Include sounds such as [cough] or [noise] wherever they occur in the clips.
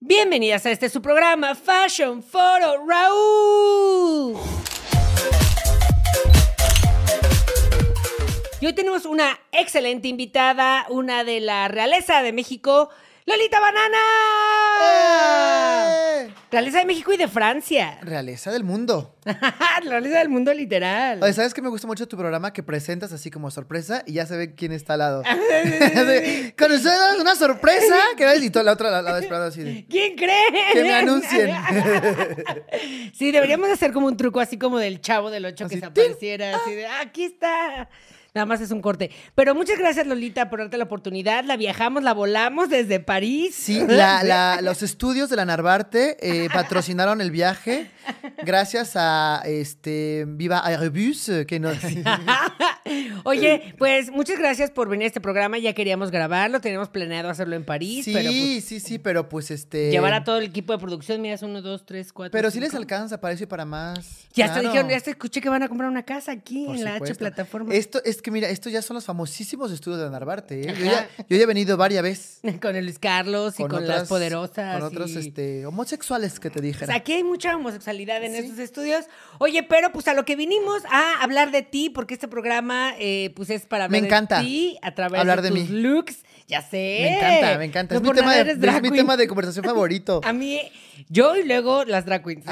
Bienvenidas a este su programa, Fashion Foro Raúl. Y hoy tenemos una excelente invitada, una de la realeza de México, ¡Lolita Banana! ¡Eh! Realeza de México y de Francia. Realeza del mundo. [laughs] Realeza del mundo literal. Oye, ¿sabes que me gusta mucho tu programa que presentas así como sorpresa y ya se ve quién está al lado? [laughs] Con ustedes una sorpresa que la otra lado esperando así de, ¿Quién cree? Que me anuncien. [laughs] sí, deberíamos hacer como un truco así como del chavo del ocho que se apareciera así ah. de, aquí está. Nada más es un corte. Pero muchas gracias, Lolita, por darte la oportunidad. La viajamos, la volamos desde París. Sí, [laughs] los estudios de la Narvarte eh, [laughs] patrocinaron el viaje gracias a este Viva Airbus eh, que nos... [laughs] Oye, pues muchas gracias por venir a este programa. Ya queríamos grabarlo, teníamos planeado hacerlo en París. Sí, pues sí, sí, pero pues este... Llevar a todo el equipo de producción, miras, uno, dos, tres, cuatro. Pero si les alcanza para eso y para más. Ya, te dijeron, ya te escuché que van a comprar una casa aquí en la H plataforma. Esto es que mira, estos ya son los famosísimos estudios de Narvarte. ¿eh? Yo, ya, he venido varias veces. [laughs] Con Luis Carlos y con, las poderosas. Con otros este, homosexuales que te dije. O sea, aquí hay mucha homosexualidad en esos estudios. Oye, pero pues a lo que vinimos a hablar de ti, porque este programa eh, pues es para hablar Me encanta de ti a través hablar de, looks ya sé. Me encanta, me encanta. es, mi tema, de, conversación [laughs] favorito. A mí, yo y luego las drag queens.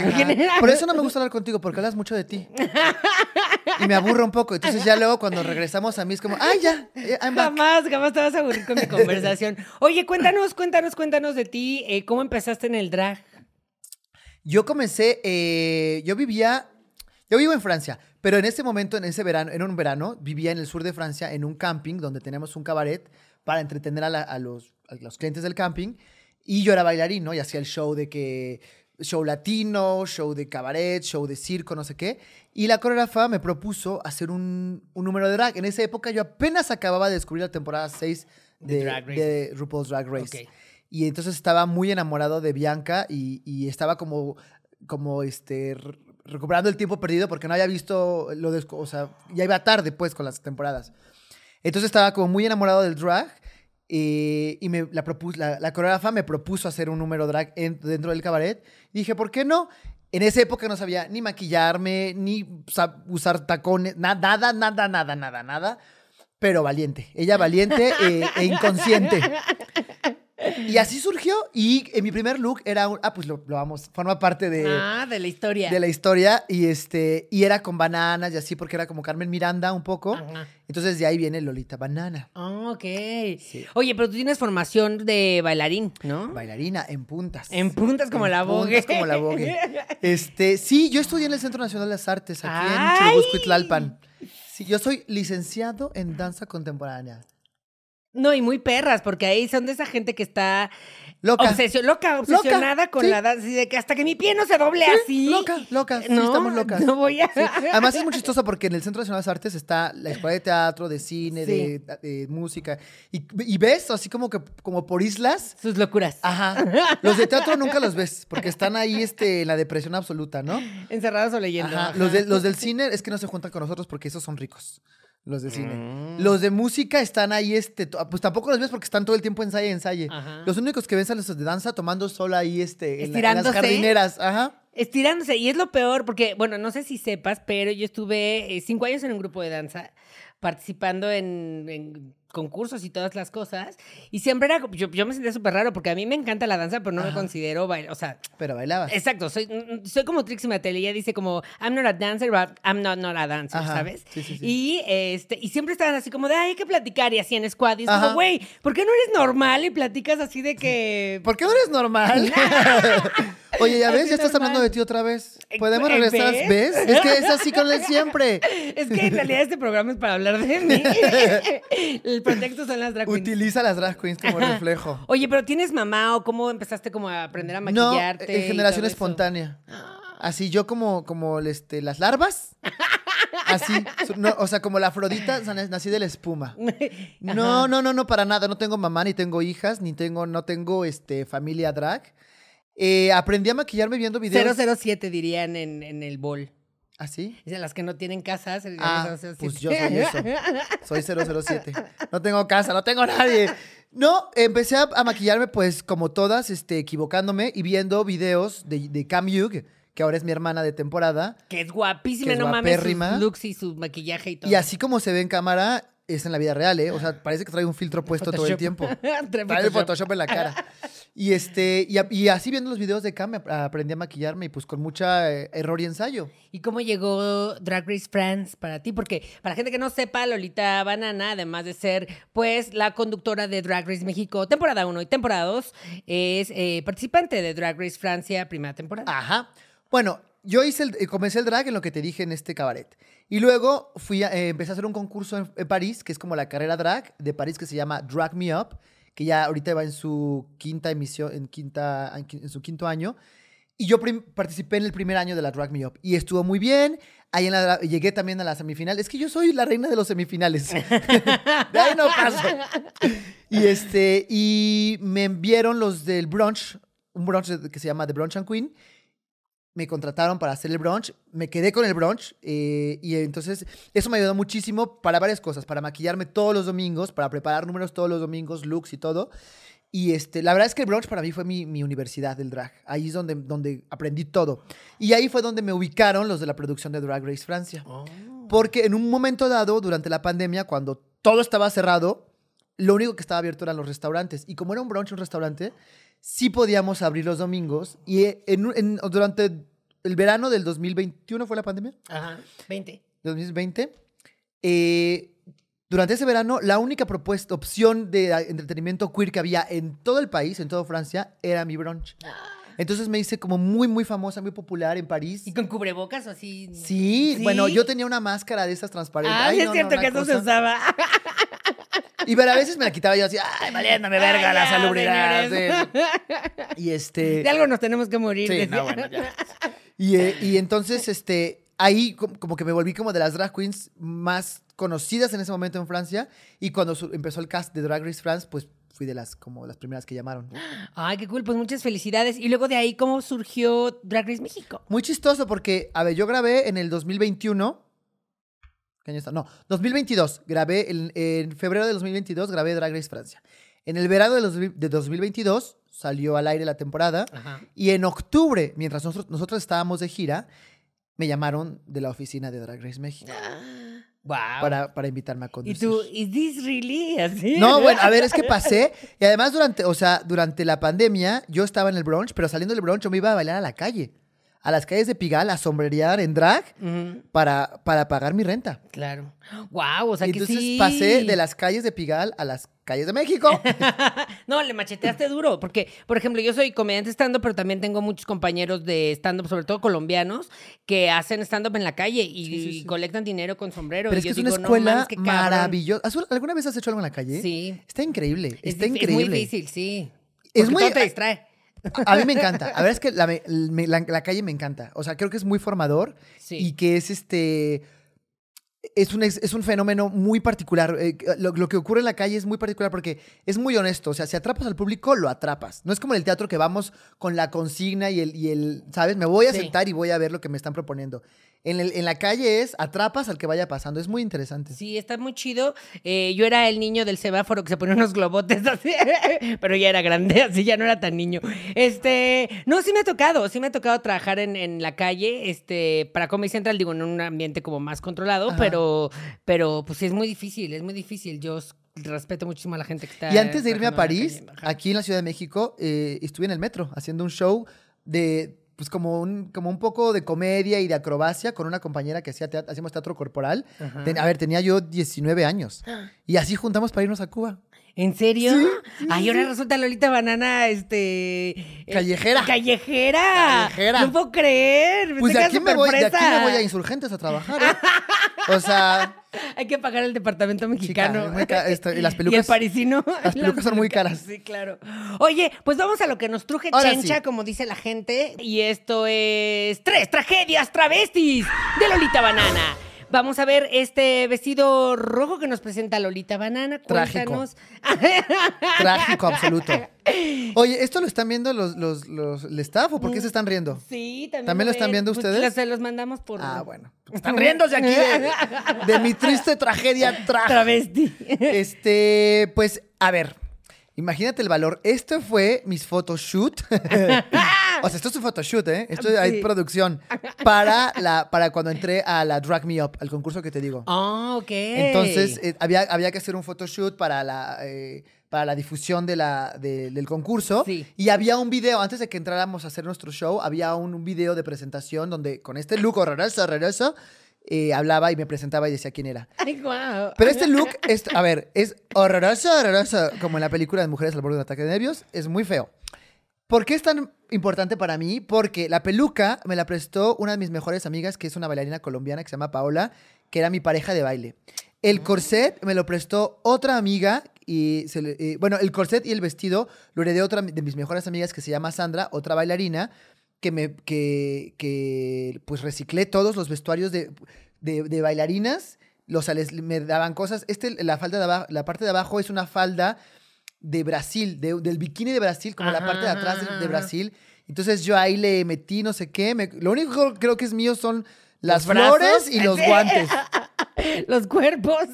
Por eso no me gusta hablar contigo, porque hablas mucho de ti. [laughs] Y me aburro un poco. Entonces ya luego cuando regresamos a mí es como, ¡ay, ya! Jamás, jamás te vas a aburrir con mi [laughs] conversación. Oye, cuéntanos, cuéntanos, cuéntanos de ti. Eh, ¿Cómo empezaste en el drag? Yo comencé, eh, yo vivía, yo vivo en Francia, pero en ese momento, en ese verano, en un verano, vivía en el sur de Francia, en un camping donde teníamos un cabaret para entretener a, los, clientes del camping. Y yo era bailarín, ¿no? Y hacía el show de que show latino, show de cabaret, show de circo, no sé qué. Y la coreógrafa me propuso hacer un, número de drag. En esa época yo apenas acababa de descubrir la temporada 6 de, RuPaul's Drag Race. Y entonces estaba muy enamorado de Bianca y, y estaba como, como este, recuperando el tiempo perdido porque no había visto lo de... O sea, ya iba tarde pues con las temporadas. Entonces estaba como muy enamorado del drag eh, y me, la, propus, la, coreógrafa me propuso hacer un número drag dentro del cabaret. dije, ¿por qué no? En esa época no sabía ni maquillarme, ni usar tacones, nada nada, nada, nada, nada, nada. Pero valiente. Ella valiente [laughs] eh, e inconsciente. Y así surgió. Y en mi primer look era un. Ah, pues lo, vamos. Forma parte de. Ah, de la historia. De la historia. Y este. Y era con bananas y así, porque era como Carmen Miranda un poco. Entonces de ahí viene Lolita Banana. Ah, ok. Oye, pero tú tienes formación de bailarín, ¿no? Bailarina en puntas. En puntas como la vogue como la [laughs] Este, sí, yo estudié en el Centro Nacional de las Artes, aquí en Churubusco y Sí, yo soy licenciado en danza contemporánea. No, y muy perras, porque ahí son de esa gente que está loca, loca obsesionada con la danza, de que hasta que mi pie no se doble así. Loca, loca, no, estamos locas. No voy a... Además es muy chistoso porque en el Centro Nacional de las Artes está la escuela de teatro, de cine, de, música, y, ves así como que como por islas. Sus locuras. Ajá. Los de teatro nunca los ves, porque están ahí este, en la depresión absoluta, ¿no? Encerrados o leyendo. Los, los del cine es que no se juntan con nosotros porque esos son ricos. Los de cine. Mm. Los de música están ahí, este, pues tampoco los ves porque están todo el tiempo ensayo ensayo, Los únicos que ven son los de danza tomando sol ahí, este, en, las jardineras. Ajá. Estirándose. Y es lo peor porque, bueno, no sé si sepas, pero yo estuve eh, cinco años en un grupo de danza participando en concursos y todas las cosas. Y siempre era, yo, yo me sentía súper raro porque a mí me encanta la danza, pero no me considero bailar, o sea. Pero bailaba Exacto, soy, mm, mm, soy como Trixie Mattel, ella dice como, I'm not a dancer, but I'm not, not a dancer, ¿sabes? Y, este, y siempre estaban así como de, hay que platicar y así en squad. Y es como, güey, ¿por qué no eres normal y platicas así de que... [laughs] ¿Por qué no eres normal? [laughs] [laughs] Oye, ya ves, ya estás hablando de ti otra vez. Eh, ¿Podemos ¿eh, regresar? ¿Ves? Es que es así con él siempre. Es que en realidad este programa es para hablar de mí. El Utiliza las drag queens como reflejo. Oye, pero ¿tienes mamá o cómo empezaste como a aprender a maquillarte? No, en generación espontánea. Ah. Así yo como, como este, las larvas. Así, o sea, como la Afrodita, nací de la espuma. [laughs] No, no, no, no, para nada. No tengo mamá, ni tengo hijas, ni tengo, no tengo este, familia drag. Eh, aprendí a maquillarme viendo videos. 007 dirían en, en el bol. ¿Ah, sí? las que no tienen casas. Ah, pues yo soy eso. [laughs] Soy 007. No tengo casa, no tengo nadie. No, empecé a, maquillarme, pues, como todas, este, equivocándome y viendo videos de, Cam Yug, que ahora es mi hermana de temporada. Que es guapísima, no mames. Sus looks y su maquillaje y todo. Y así como se ve en cámara, es en la vida real, ¿eh? O sea, parece que trae un filtro puesto todo el tiempo. [laughs] el Photoshop en la cara. [laughs] Y, este, y, así viendo los videos de Cam aprendí a maquillarme y pues con mucha eh, error y ensayo. ¿Y cómo llegó Drag Race France para ti? Porque para gente que no sepa, Lolita Banana, además de ser pues la conductora de Drag Race México temporada 1 y temporada 2, es eh, participante de Drag Race Francia primera temporada. Ajá. Bueno, yo hice eh, comencé el drag en lo que te dije en este cabaret. Y luego fui empecé a hacer un concurso en París, que es como la carrera drag de París que se llama Drag Me Up que ya ahorita va en su quinta emisión, en, quinta, en su quinto año. Y yo participé en el primer año de la Drag Me Up y estuvo muy bien. Ahí llegué también a la semifinal. Es que yo soy la reina de los semifinales. [laughs] de ahí no paso. y, este, y me enviaron los del brunch, un brunch que se llama The Brunch and Queen me contrataron para hacer el brunch, me quedé con el brunch eh, y entonces eso me ayudó muchísimo para varias cosas, para maquillarme todos los domingos, para preparar números todos los domingos, looks y todo. Y este, la verdad es que el brunch para mí fue mi, universidad del drag. Ahí es donde, donde aprendí todo. Y ahí fue donde me ubicaron los de la producción de Drag Race Francia. Oh. Porque en un momento dado, durante la pandemia, cuando todo estaba cerrado, lo único que estaba abierto eran los restaurantes. Y como era un brunch, un restaurante, sí podíamos abrir los domingos y eh, en, durante el verano del 2021 fue la pandemia. Ajá, 20. 2020. Eh, durante ese verano, la única propuesta, opción de entretenimiento queer que había en todo el país, en toda Francia, era mi brunch. Ah. Entonces me hice como muy, muy famosa, muy popular en París. ¿Y con cubrebocas o así? Sí, bueno, yo tenía una máscara de esas transparentes. Ah, Ay, es cierto que eso se usaba. Y pero a veces me la quitaba yo así, ay, valiéndome verga la salubridad. [laughs] Y este. De algo nos tenemos que morir. Sí, no, bueno, ya. Y, eh, y entonces, este, ahí como que me volví como de las drag queens más conocidas en ese momento en Francia. Y cuando empezó el cast de Drag Race France, pues fui de las como las primeras que llamaron. Ay, qué cool, pues muchas felicidades. Y luego de ahí, ¿cómo surgió Drag Race México? Muy chistoso porque, a ver, yo grabé en el 2021 ¿Qué No, 2022. Grabé, en, febrero de 2022 grabé Drag Race Francia. En el verano de, 2022 salió al aire la temporada. Y en octubre, mientras nosotros, nosotros estábamos de gira, me llamaron de la oficina de Drag Race México. [gasps] Para, para invitarme a conducir. ¿Y tú, ¿is this really así? No, bueno, a ver, es que pasé. Y además, durante, o sea, durante la pandemia, yo estaba en el brunch, pero saliendo del brunch yo me iba a bailar a la calle a las calles de Pigal a sombrerear en drag para, para pagar mi renta. Claro. Wow, o sea y entonces pasé de las calles de Pigal a las calles de México. [laughs] no, le macheteaste duro, porque, por ejemplo, yo soy comediante stand-up, pero también tengo muchos compañeros de stand-up, sobre todo colombianos, que hacen stand-up en la calle y, colectan dinero con sombrero. y es yo digo, una escuela maravillosa. ¿Alguna vez has hecho algo en la calle? Sí. Está increíble, está increíble. Es muy difícil, sí. es muy, todo te distrae. A, mí me encanta. La verdad es que la, calle me encanta. O sea, creo que es muy formador y que es este es un, es un fenómeno muy particular. Eh, lo, que ocurre en la calle es muy particular porque es muy honesto. O sea, si atrapas al público, lo atrapas. No es como en el teatro que vamos con la consigna y el, el ¿sabes? Me voy a sentar y voy a ver lo que me están proponiendo. En, el, en, la calle es atrapas al que vaya pasando. Es muy interesante. Sí, está muy chido. Eh, yo era el niño del semáforo que se ponía unos globotes [laughs] así, pero ya era grande, así ya no era tan niño. Este, no, sí me ha tocado, sí me ha tocado trabajar en, en la calle, este, para Comedy Central, digo, en un ambiente como más controlado, pero pero, pues es muy difícil, es muy difícil. Yo respeto muchísimo a la gente que está... Y antes de irme a París, aquí en la Ciudad de México, eh, estuve en el metro haciendo un show de pues como un, como un poco de comedia y de acrobacia con una compañera que hacía teatro, hacíamos teatro corporal. a ver, tenía yo 19 años. [gasps] Y así juntamos para irnos a Cuba. ¿En serio? Ay, ahora resulta Lolita Banana, este. Callejera. callejera. Callejera. No puedo creer. pues aquí, me voy, a insurgentes a trabajar, ¿eh? O sea. [laughs] Hay que pagar el departamento mexicano. Este, y las pelucas. [laughs] Y el parisino. [laughs] Las pelucas son muy caras. Sí, claro. Oye, pues vamos a lo que nos truje chencha, como dice la gente. Y esto es. Tres tragedias travestis de Lolita Banana. Vamos a ver este vestido rojo que nos presenta Lolita Banana. Trágico. [laughs] Trágico, absoluto. Oye, ¿esto lo están viendo los, los, los, el staff o por qué se están riendo? Sí, también. ¿También lo, están viendo pues, ustedes? se los mandamos por. Ah, bueno. Están riéndose aquí de, mi triste tragedia [laughs] Travesti. Este, pues, a ver. Imagínate el valor. Este fue mis photoshoot. [laughs] [laughs] o sea, esto es un photoshoot, ¿eh? Esto hay producción [laughs] para, la, para cuando entré a la Drag Me Up, al concurso que te digo. Ah, ok. Entonces, eh, había, había que hacer un photoshoot para la... Eh, para la difusión de la, del concurso. Y había un video, antes de que entráramos a hacer nuestro show, había un, video de presentación donde con este look horroroso, horroroso, eh, hablaba y me presentaba y decía quién era. Pero este look, a ver, es horroroso, horroroso, como en la película de Mujeres al borde de un ataque de nervios, es muy feo. ¿Por qué es tan importante para mí? Porque la peluca me la prestó una de mis mejores amigas, que es una bailarina colombiana que se llama Paola, que era mi pareja de baile. El mm. corset me lo prestó otra amiga y eh, bueno, el corset y el vestido lo heredé otra de mis mejores amigas que se llama Sandra, otra bailarina, que me que, que pues reciclé todos los vestuarios de, de, bailarinas, los me daban cosas. Este, la falda de la parte de abajo es una falda de Brasil, del bikini de Brasil, como la parte de atrás de, Brasil. Entonces yo ahí le metí no sé qué. Me, lo único que creo que es mío son las flores y los [laughs] guantes. [laughs] Los cuerpos.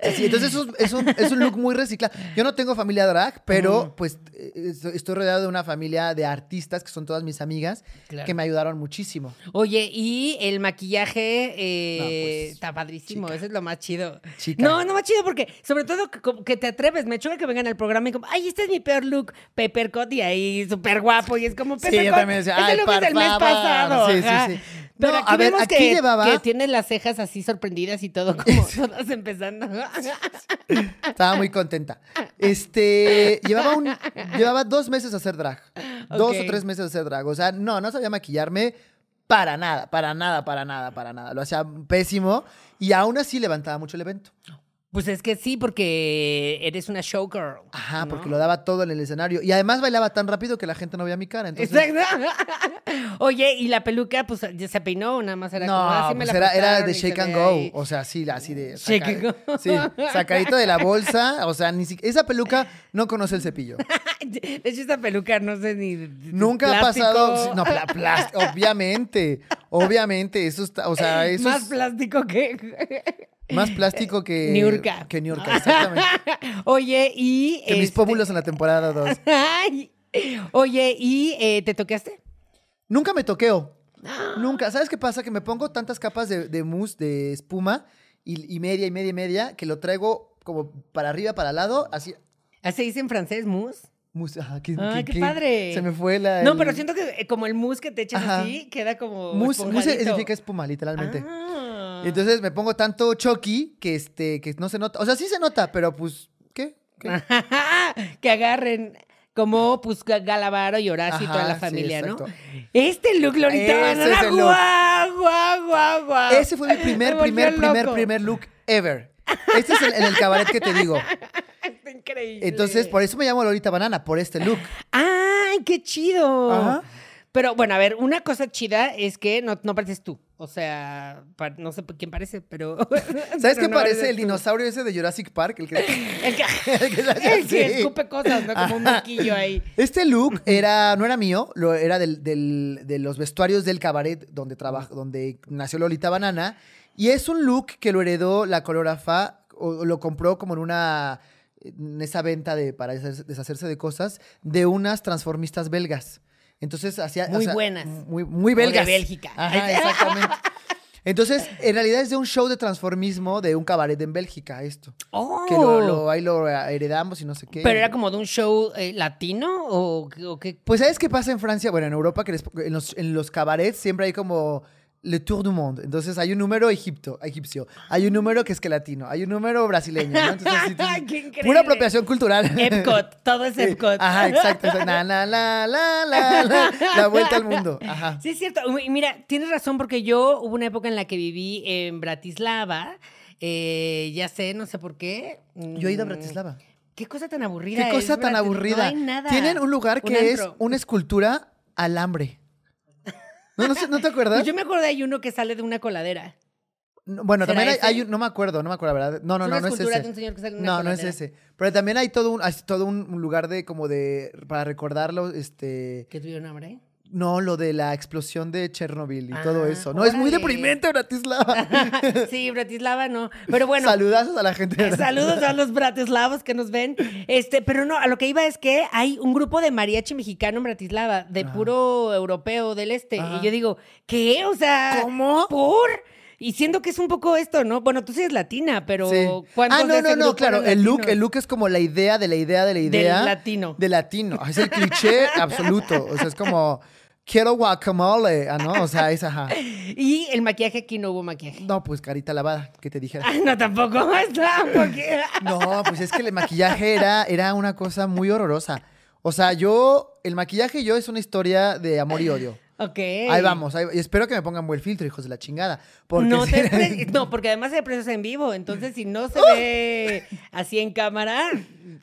entonces es un, look muy reciclado. Yo no tengo familia drag, pero pues eh, estoy rodeado de una familia de artistas que son todas mis amigas que me ayudaron muchísimo. Oye, y el maquillaje eh, pues, está padrísimo. Eso es lo más chido. No, no más chido porque sobre todo que, te atreves. Me choca que vengan al programa y como, ay, este es mi peor look, Peppercot, y ahí súper guapo. Y es como, sí, yo también decía, ay, look es el mes pasado. Sí, sí, sí. Pero aquí ver, que tiene las cejas así sorprendidas y todo, como [laughs] todas empezando. [laughs] Estaba muy contenta. Este, llevaba, un, llevaba dos meses a hacer drag. Dos o tres meses a hacer drag. O sea, no, no sabía maquillarme para nada, para nada, para nada, para nada. Lo hacía pésimo y aún así levantaba mucho el evento. Pues es que sí, porque eres una showgirl. Ajá, porque lo daba todo en el escenario. Y además bailaba tan rápido que la gente no veía mi cara. Exacto. [laughs] Oye, y la peluca, pues se peinó, nada más era como así ah, pues era, de shake and go. O sea, sí, así de. Shake and go. Sí, sacadito de la bolsa. O sea, ni esa peluca no conoce el cepillo. [laughs] de hecho, esa peluca no sé ni. Nunca ha pasado. No, plástico. Obviamente. Obviamente. Eso está. O sea, [laughs] eso. Más plástico que. Más plástico que Niurka. Que Niurka, exactamente. [laughs] Oye, y. Que mis este pómulos en la temporada 2. [laughs] Oye, ¿y eh, te toqueaste? Nunca me toqueo. Ah. Nunca. ¿Sabes qué pasa? Que me pongo tantas capas de, mousse, de espuma, y, media, y media, y media, que lo traigo como para arriba, para al lado, así. ¿Así dice en francés mousse? Mousse, ajá. Ah, qué, padre. Se me fue la. No, pero siento que eh, como el mousse que te echas así, queda como. Mousse, significa espuma, literalmente. Ah. Entonces me pongo tanto choqui que este, que no se nota. O sea, sí se nota, pero pues, ¿qué? [laughs] que agarren. Como pues Galavaro y Horacio y toda la familia, ¿no? Este look, lorita, Banana, guau, guau, guau, guau. Ese fue mi primer, [laughs] primer, primer, primer look ever. Este es el, en el cabaret que te digo. [laughs] Está increíble. Entonces, por eso me llamo lorita Banana, por este look. ¡Ay, qué chido! Pero bueno, a ver, una cosa chida es que no pareces tú. O sea, no sé quién parece, pero. [laughs] ¿Sabes qué parece? el dinosaurio ese de Jurassic Park. El que, [laughs] el que, [laughs] escupe cosas, ¿no? Como un maquillo ahí. Este look era, no era mío, lo, era de los vestuarios del cabaret donde, trabaja, donde nació Lolita Banana. Y es un look que lo heredó la cológrafa, o, lo compró como en una. En esa venta de, para deshacerse de cosas, de unas transformistas belgas entonces hacía. Muy buenas. Muy, muy belgas. de Bélgica. exactamente. Entonces, en realidad es de un show de transformismo de un cabaret en Bélgica, esto. Oh. Que lo, ahí lo heredamos y no sé qué. ¿Pero era como de un show eh, latino o, o, qué? Pues, ¿sabes qué pasa en Francia? Bueno, en Europa, que en, los, en los cabarets siempre hay como le Tour du Monde. Entonces hay un número egipto, egipcio, hay un número que es que latino, hay un número brasileño. ¿no? Entonces, [laughs] pura apropiación cultural. Epcot, todo es Epcot. Ajá, exacto. la, vuelta al mundo. Ajá. Sí, es cierto. Mira, tienes razón porque yo hubo una época en la que viví en Bratislava. Eh, ya sé, no sé por qué. Yo he ido a mm, Bratislava. Qué cosa tan aburrida. Qué cosa tan aburrida. hay Tienen un lugar que es una escultura alambre. No, no, ¿no te acuerdas? Pues yo me acuerdo de uno que sale de una coladera. bueno, también hay, no me acuerdo, no me acuerdo, verdad. No, no, no, no es ese. no, no es ese. Pero también hay todo un, todo un lugar de como de para recordarlo, este. ¿Que tuvieron hambre? No, lo de la explosión de Chernobyl y todo ah, eso. No, es muy deprimente Bratislava. [laughs] sí, Bratislava no. Pero bueno. Saludazos a la gente. [laughs] saludos a los bratislavos que nos ven. Este, pero no, a lo que iba es que hay un grupo de mariachi mexicano en Bratislava, de puro europeo del este. Y yo digo, ¿qué? O sea, ¿cómo? ¿Por? Y siento que es un poco esto, ¿no? Bueno, tú sí eres latina, pero Ah, no, no, no, claro. El look, el look es como la idea de la idea de la idea. de latino. De latino. Ah, es el cliché absoluto. O sea, es como quiero guacamole. Ah, no, o sea, es ajá. [laughs] y el maquillaje, aquí no hubo maquillaje. No, pues carita lavada, que te dijera. Ah, no, tampoco. [laughs] no, pues es que el maquillaje era, era una cosa muy horrorosa. O sea, yo, el maquillaje yo es una historia de amor y odio. Ok. Ahí vamos. Ahí, espero que me pongan buen filtro, hijos de la chingada. Porque no, [laughs] no, porque además se presas en vivo. Entonces, si no se ¡Uh! ve así en cámara.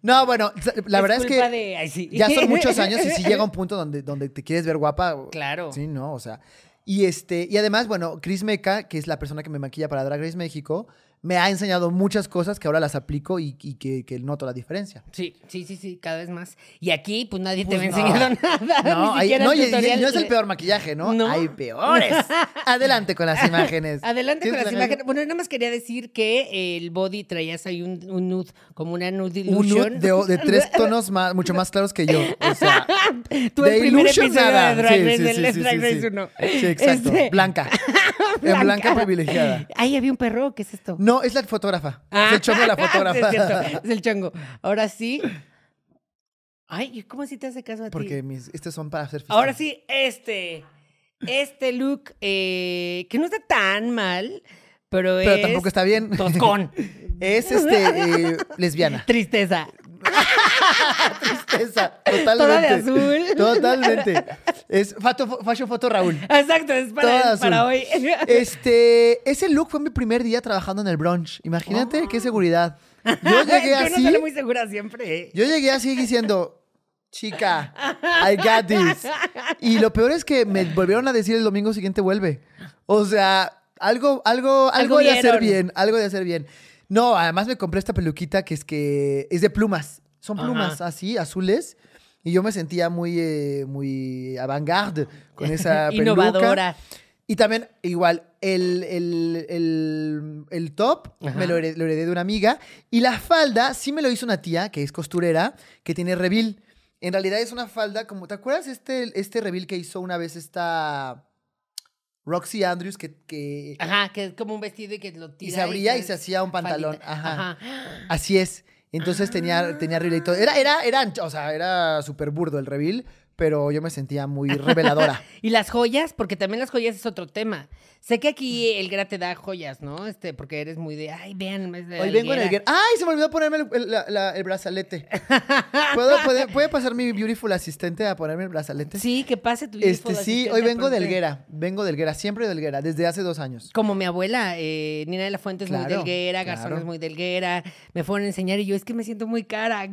No, bueno, la verdad es que. Ya son muchos años y si llega un [laughs] punto donde, donde te quieres ver guapa. Claro. Sí, no, o sea. Y, este, y además, bueno, Chris Meca, que es la persona que me maquilla para Drag Race México, me ha enseñado muchas cosas que ahora las aplico y, que, noto la diferencia. Sí, sí, sí, sí, cada vez más. Y aquí, pues nadie te pues no. enseñado [laughs] nada. No, no, no es el peor maquillaje, ¿no? Hay peores. [laughs] Adelante con las imágenes. Adelante con las imágenes. Bueno, nada más quería decir que el body traías ahí un, un nude, como una nude illusion. de, tres [laughs] tonos más, mucho más claros que yo. O sea, tú el primer episodio Race, sí, sí, sí, 1. Sí, exacto. Este, blanca. blanca. En blanca privilegiada. Ahí había un perro, ¿qué es esto? No, es la fotógrafa. Es el ah, chongo la [laughs] fotógrafa. [laughs] es, el chongo. Ahora sí. Ay, ¿cómo si te hace caso a ti? Porque estos son para hacer Ahora sí, este. Este look eh, que no está tan mal, pero, es. Pero tampoco está bien. Toscón. [laughs] es este eh, lesbiana. Tristeza. [laughs] Tristeza, totalmente. Toda azul. Totalmente. Es Fashion foto Raúl. Exacto, es para, hoy. [laughs] Este, ese look fue mi primer día trabajando en el brunch. Imagínate qué oh. seguridad. Yo [laughs] llegué así. no sale muy segura siempre. Yo llegué así diciendo, chica, I got this. Y lo peor es que me volvieron a decir el domingo siguiente vuelve. O sea, algo, algo, algo de hacer bien, algo de hacer bien. No, además me compré esta peluquita que es que es de plumas. Son plumas así, azules. Y yo me sentía muy, eh, muy avant-garde con [laughs] esa peluca. Innovadora. Y también, igual, el, el, el, top me lo heredé, de una amiga. Y la falda sí me lo hizo una tía, que es costurera, que tiene revil. En realidad es una falda como... ¿Te acuerdas este, este revil que hizo una vez esta... Roxy Andrews que, que, Ajá, que es como un vestido y que lo tira. Y se abría y, se hacía un pantalón. Ajá. Así es. Entonces tenía, tenía y todo. Era, era, era, o sea, era súper burdo el reveal, pero yo me sentía muy reveladora. [laughs] ¿Y las joyas? Porque también las joyas es otro tema. Sé que aquí el te da joyas, ¿no? Este, porque eres muy de, ay, vean. De Hoy vengo ¡Ay, se me olvidó ponerme el, brazalete! [laughs] ¿Puedo, puede, pasar mi beautiful asistente a ponerme el brazalete? Sí, que pase tu este, beautiful este, Sí, hoy vengo de vengo de siempre de desde hace dos años. Como mi abuela, eh, Nina de la Fuente es muy de Garzón es muy delguera. me fueron a enseñar y yo, es que me siento muy cara.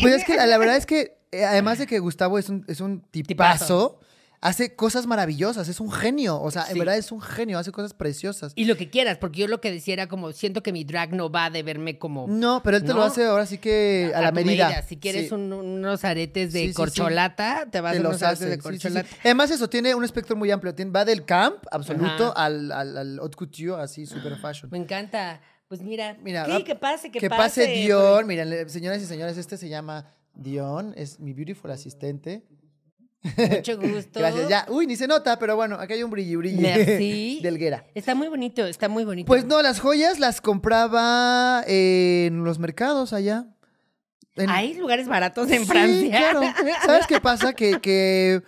Pues es que la verdad es que eh, además de que Gustavo es un, es un tipazo, hace cosas maravillosas, es un genio. O sea, en verdad es un genio, hace cosas preciosas. Y lo que quieras, porque yo lo que decía era como, siento que mi drag no va de verme como. No, pero él te lo hace ahora sí que a, la medida. Si quieres unos aretes de corcholata, te vas a los unos hace. aretes de corcholata. Además, eso tiene un espectro muy amplio. va del camp absoluto al, al, haute couture, así, super fashion. Me encanta. Pues mira, mira que pase, que, pase. Que pase Dior. Miren, señoras y señores, este se llama Dion es mi beautiful asistente. Mucho [laughs] gusto. Gracias. Ya, uy, ni se nota, pero bueno, acá hay un brillo, brillo. ¿Sí? [laughs] Delguera. Está muy bonito, está muy bonito. Pues no, las joyas las compraba en los mercados allá. Hay lugares baratos en Francia. Claro. ¿Sabes qué pasa? Que, que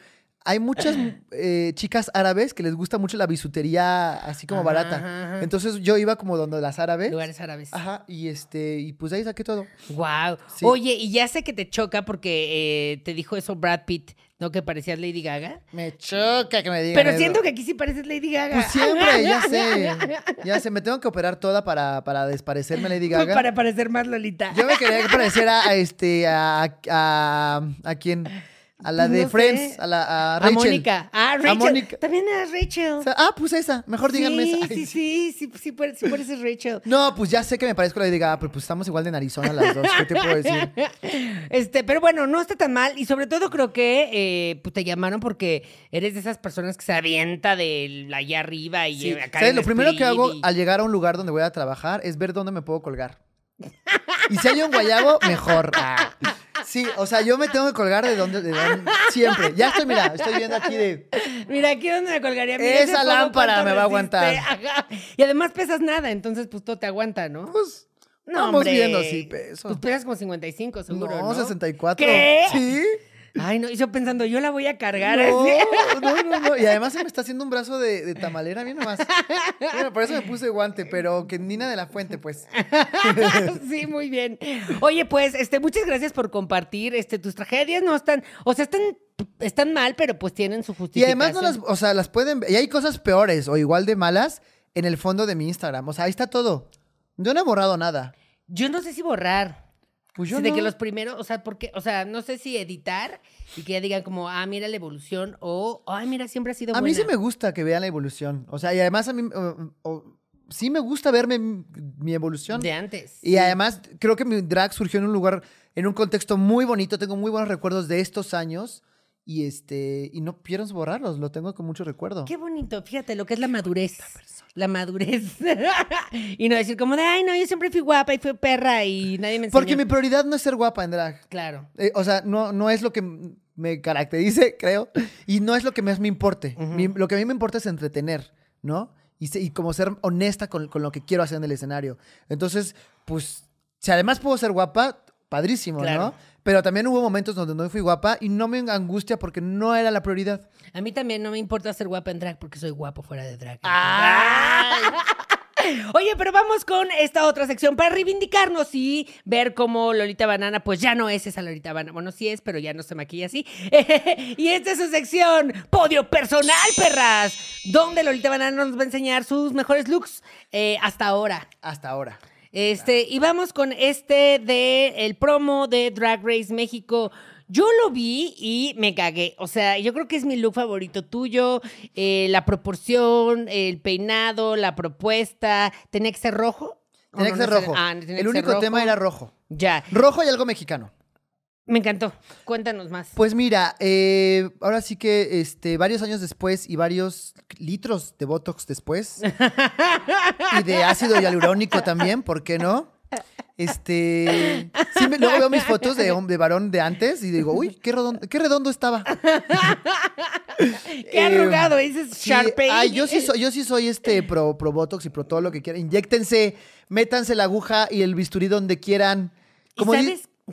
hay muchas [clears throat] eh, chicas árabes que les gusta mucho la bisutería así como barata. Entonces yo iba como donde las árabes. Lugares árabes. Ajá, y este, y pues ahí saqué todo. Wow. Oye, y ya sé que te choca porque eh, te dijo eso Brad Pitt. ¿No que parecías Lady Gaga? Me choca que me digas. Pero siento que aquí sí pareces Lady Gaga. Pues siempre, [laughs] ya sé. Ya sé, me tengo que operar toda para, para desparecerme Lady pues Gaga. Para parecer más Lolita. Yo me quería que pareciera a este. a. a. a, a la de Friends, a la a Rachel. A Mónica. Ah, Rachel. A Mónica. También era Rachel. ah, pues esa. Mejor díganme esa. sí, sí, sí, sí, sí sí Rachel. No, pues ya sé que me parezco la diga, ah, pues estamos igual de narizona las dos. ¿Qué te puedo decir? [laughs] Este, pero bueno, no está tan mal. Y sobre todo creo que eh, pues te llamaron porque eres de esas personas que se avienta de allá arriba y sí. Eh, acá. ¿Sabes? Lo primero que hago al llegar a un lugar donde voy a trabajar es ver dónde me puedo colgar. y si hay un guayabo, mejor. Ah. [laughs] Sí, o sea, yo me tengo que colgar de donde, siempre. Ya estoy, mira, estoy viendo aquí de. Mira, aquí donde me colgaría. Mira, Esa lámpara me va a aguantar. Y además pesas nada, entonces pues todo te aguanta, ¿no? Pues. No, vamos viendo, así peso. Tú pues, pesas como 55, seguro. No, ¿no? 64. ¿Qué? Sí. Ay, no, yo pensando, yo la voy a cargar. No, no, no, Y además se me está haciendo un brazo de, de tamalera, bien nomás. Bueno, por eso me puse guante, pero que Nina de la Fuente, pues. [laughs] sí, muy bien. Oye, pues, este, muchas gracias por compartir. Este, tus tragedias no están, o sea, están están mal, pero pues tienen su justicia. Y además o sea, las pueden, y hay cosas peores o igual de malas en el fondo de mi Instagram. O sea, ahí está todo. Yo no he borrado nada. Yo no sé si borrar. Pues de que los primeros, o sea, porque, o sea, no sé si editar y que ya digan como, ah, mira la evolución o, ay, mira, siempre ha sido buena. A mí sí me gusta que vean la evolución. O sea, y además a mí. sí me gusta verme mi evolución. De antes. Y además, creo que mi drag surgió en un lugar, en un contexto muy bonito. Tengo muy buenos recuerdos de estos años y este y no quiero borrarlos, lo tengo con mucho recuerdo. Qué bonito, fíjate lo que es la madurez. La madurez. [laughs] y no decir como de, ay, no, yo siempre fui guapa y fui perra y nadie me enseñó. Porque mi prioridad no es ser guapa en Claro. Eh, o sea, no, no es lo que me caracterice, [laughs] creo, y no es lo que más me importe. lo que a mí me importa es entretener, ¿no? Y, como ser honesta con, lo que quiero hacer en el escenario. Entonces, pues, si además puedo ser guapa, padrísimo, ¿no? Pero también hubo momentos donde no fui guapa y no me angustia porque no era la prioridad. A mí también no me importa ser guapa en drag porque soy guapo fuera de drag. [laughs] Oye, pero vamos con esta otra sección para reivindicarnos y ver cómo Lolita Banana, pues ya no es esa Lolita Banana. Bueno, sí es, pero ya no se maquilla así. [laughs] y esta es su sección, podio personal, perras, donde Lolita Banana nos va a enseñar sus mejores looks eh, hasta ahora. Hasta ahora. Este, y vamos con este de el promo de Drag Race México. Yo lo vi y me cagué. O sea, yo creo que es mi look favorito tuyo. Eh, la proporción, el peinado, la propuesta. ¿Tenía que ser rojo? Tenía ah, que ser rojo. el único tema era rojo. Ya. Rojo y algo mexicano. Me encantó. Cuéntanos más. Pues mira, eh, ahora sí que este, varios años después y varios litros de Botox después y de ácido hialurónico también, ¿por qué no? Este, sí, luego veo mis fotos de, varón de antes y digo, uy, qué redondo, qué redondo estaba. qué arrugado, eh, dices Ay, yo sí soy, yo sí soy este pro, Botox y pro todo lo que quieran. Inyéctense, métanse la aguja y el bisturí donde quieran. Como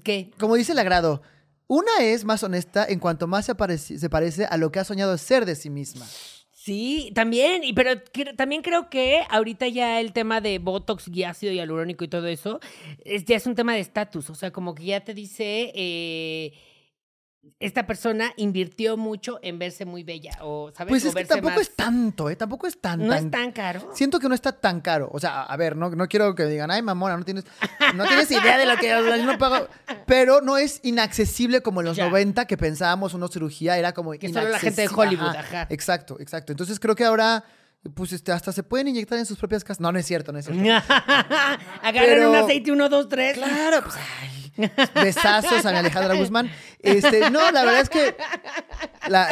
¿Qué? Como dice el agrado, una es más honesta en cuanto más se, parece, a lo que ha soñado ser de sí misma. Sí, también, y, pero también creo que ahorita ya el tema de Botox y ácido hialurónico y todo eso, es, ya es un tema de estatus, o sea, como que ya te dice... Eh, esta persona invirtió mucho en verse muy bella o pues es que tampoco es tanto eh tampoco es tanto. no es tan caro siento que no está tan caro o sea a ver no, no quiero que me digan ay mamona no tienes no tienes idea de lo que yo no pago pero no es inaccesible como en los 90 que pensábamos una cirugía era como que solo la gente de Hollywood ajá. exacto exacto entonces creo que ahora pues este, hasta se pueden inyectar en sus propias casas. No, no es cierto, no es cierto. [laughs] Agarran un aceite, 1, 2, 3. Claro, pues, ay, besazos a Alejandra Guzmán. Este, no, la verdad es que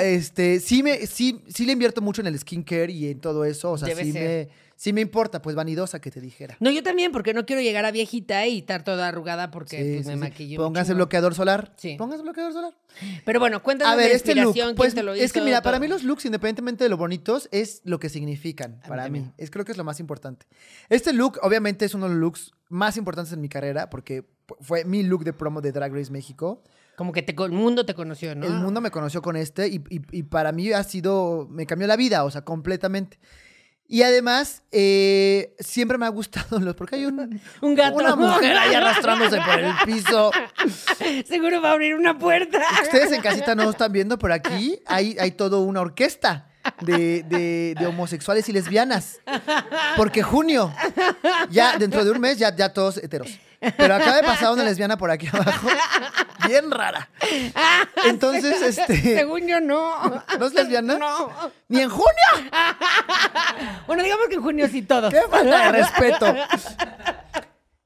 este, sí, me, sí, sí le invierto mucho en el skincare y en todo eso. O sea, sí me si me importa, pues vanidosa que te dijera. No, yo también, porque no quiero llegar a viejita y estar toda arrugada porque pues, me sí. Póngase bloqueador solar. Sí. Póngase bloqueador solar. Pero bueno, cuéntanos a ver, este look, pues, lo Es que mira, para mí los looks, independientemente de lo bonitos, es lo que significan para mí. Es creo que es lo más importante. Este look, obviamente, es uno de los looks más importantes en mi carrera porque fue mi look de promo de Drag Race México. Como que el mundo te conoció, ¿no? El mundo me conoció con este y, y, para mí ha sido, me cambió la vida, o sea, completamente. Y además, eh, siempre me ha gustado los. Porque hay un, [laughs] un gato. Una mujer ahí arrastrándose por el piso. [laughs] Seguro va a abrir una puerta. Ustedes en casita no están viendo, pero aquí hay, hay toda una orquesta de, de, homosexuales y lesbianas. Porque junio, ya dentro de un mes, ya, ya todos heteros. Pero acaba de pasar una lesbiana por aquí abajo. Bien rara. Entonces, este. Según yo, no. ¿No es lesbiana? No. ¡Ni en junio! Bueno, digamos que en junio sí todos. ¡Qué falta de respeto!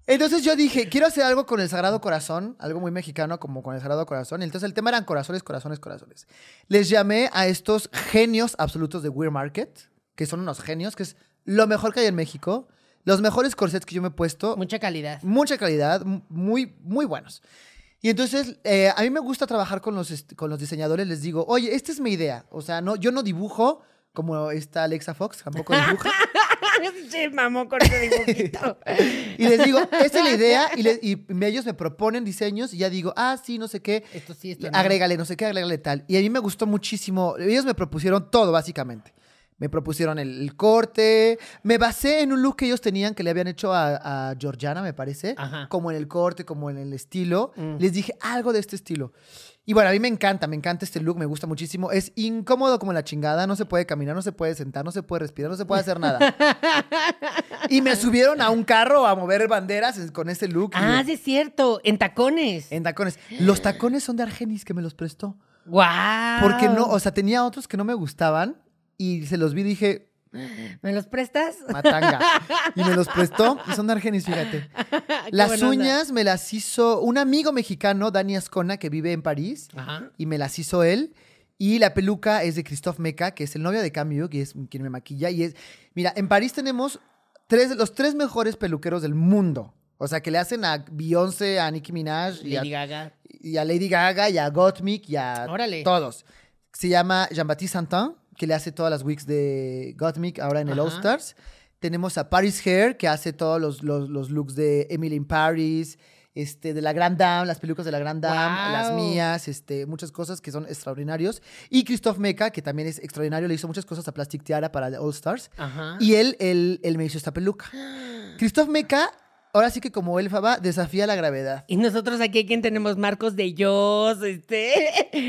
Entonces yo dije, quiero hacer algo con el Sagrado Corazón, algo muy mexicano como con el Sagrado Corazón. Entonces el tema eran corazones, corazones, corazones. Les llamé a estos genios absolutos de Weird Market, que son unos genios, que es lo mejor que hay en México, los mejores corsets que yo me he puesto. Mucha calidad. Mucha calidad, muy, muy buenos. Y entonces, eh, a mí me gusta trabajar con los, con los diseñadores, les digo, oye, esta es mi idea. O sea, no, yo no dibujo como esta Alexa Fox, tampoco dibuja. [laughs] Sí, mamón, con de poquito. [laughs] y les digo, esa es la idea. Y, ellos me proponen diseños y ya digo, ah, sí, no sé qué. Esto sí, esto no. Agrégale, no sé qué, agrégale tal. Y a mí me gustó muchísimo. Ellos me propusieron todo, básicamente. Me propusieron el, corte. Me basé en un look que ellos tenían que le habían hecho a, Georgiana, me parece. Como en el corte, como en el estilo. Mm. Les dije algo de este estilo. Y bueno, a mí me encanta, me encanta este look, me gusta muchísimo. Es incómodo como la chingada, no se puede caminar, no se puede sentar, no se puede respirar, no se puede hacer nada. y me subieron a un carro a mover banderas con este look. Ah, sí, es cierto, en tacones. En tacones. Los tacones son de Argenis que me los prestó. ¡Guau! Porque no, o sea, tenía otros que no me gustaban y se los vi y dije, ¿Me los prestas? Matanga. Y me los prestó y son de Argenis, fíjate. [laughs] Las uñas me las hizo un amigo mexicano, Dani Ascona, que vive en París, y me las hizo él. Y la peluca es de Christophe Meca, que es el novio de Camille, que es quien me maquilla. Y es, mira, en París tenemos tres, los tres mejores peluqueros del mundo. O sea, que le hacen a Beyoncé, a Nicki Minaj, y, a, Gaga. y a Lady Gaga, y a Gottmik, y a todos. Se llama Jean-Baptiste Santin que le hace todas las wigs de Gottmik ahora en el All Stars. Tenemos a Paris Hair, que hace todos los, los, looks de Emily in Paris, este, de la Grand Dame, las pelucas de la Grand Dame, las mías, este, muchas cosas que son extraordinarios. Y Christoph Mecca que también es extraordinario, le hizo muchas cosas a Plastic Tiara para el All Stars. Y él, él, él me hizo esta peluca. [gasps] Christoph Meca ahora sí que como va desafía la gravedad. Y nosotros aquí, ¿quién tenemos? Marcos de Dios, este...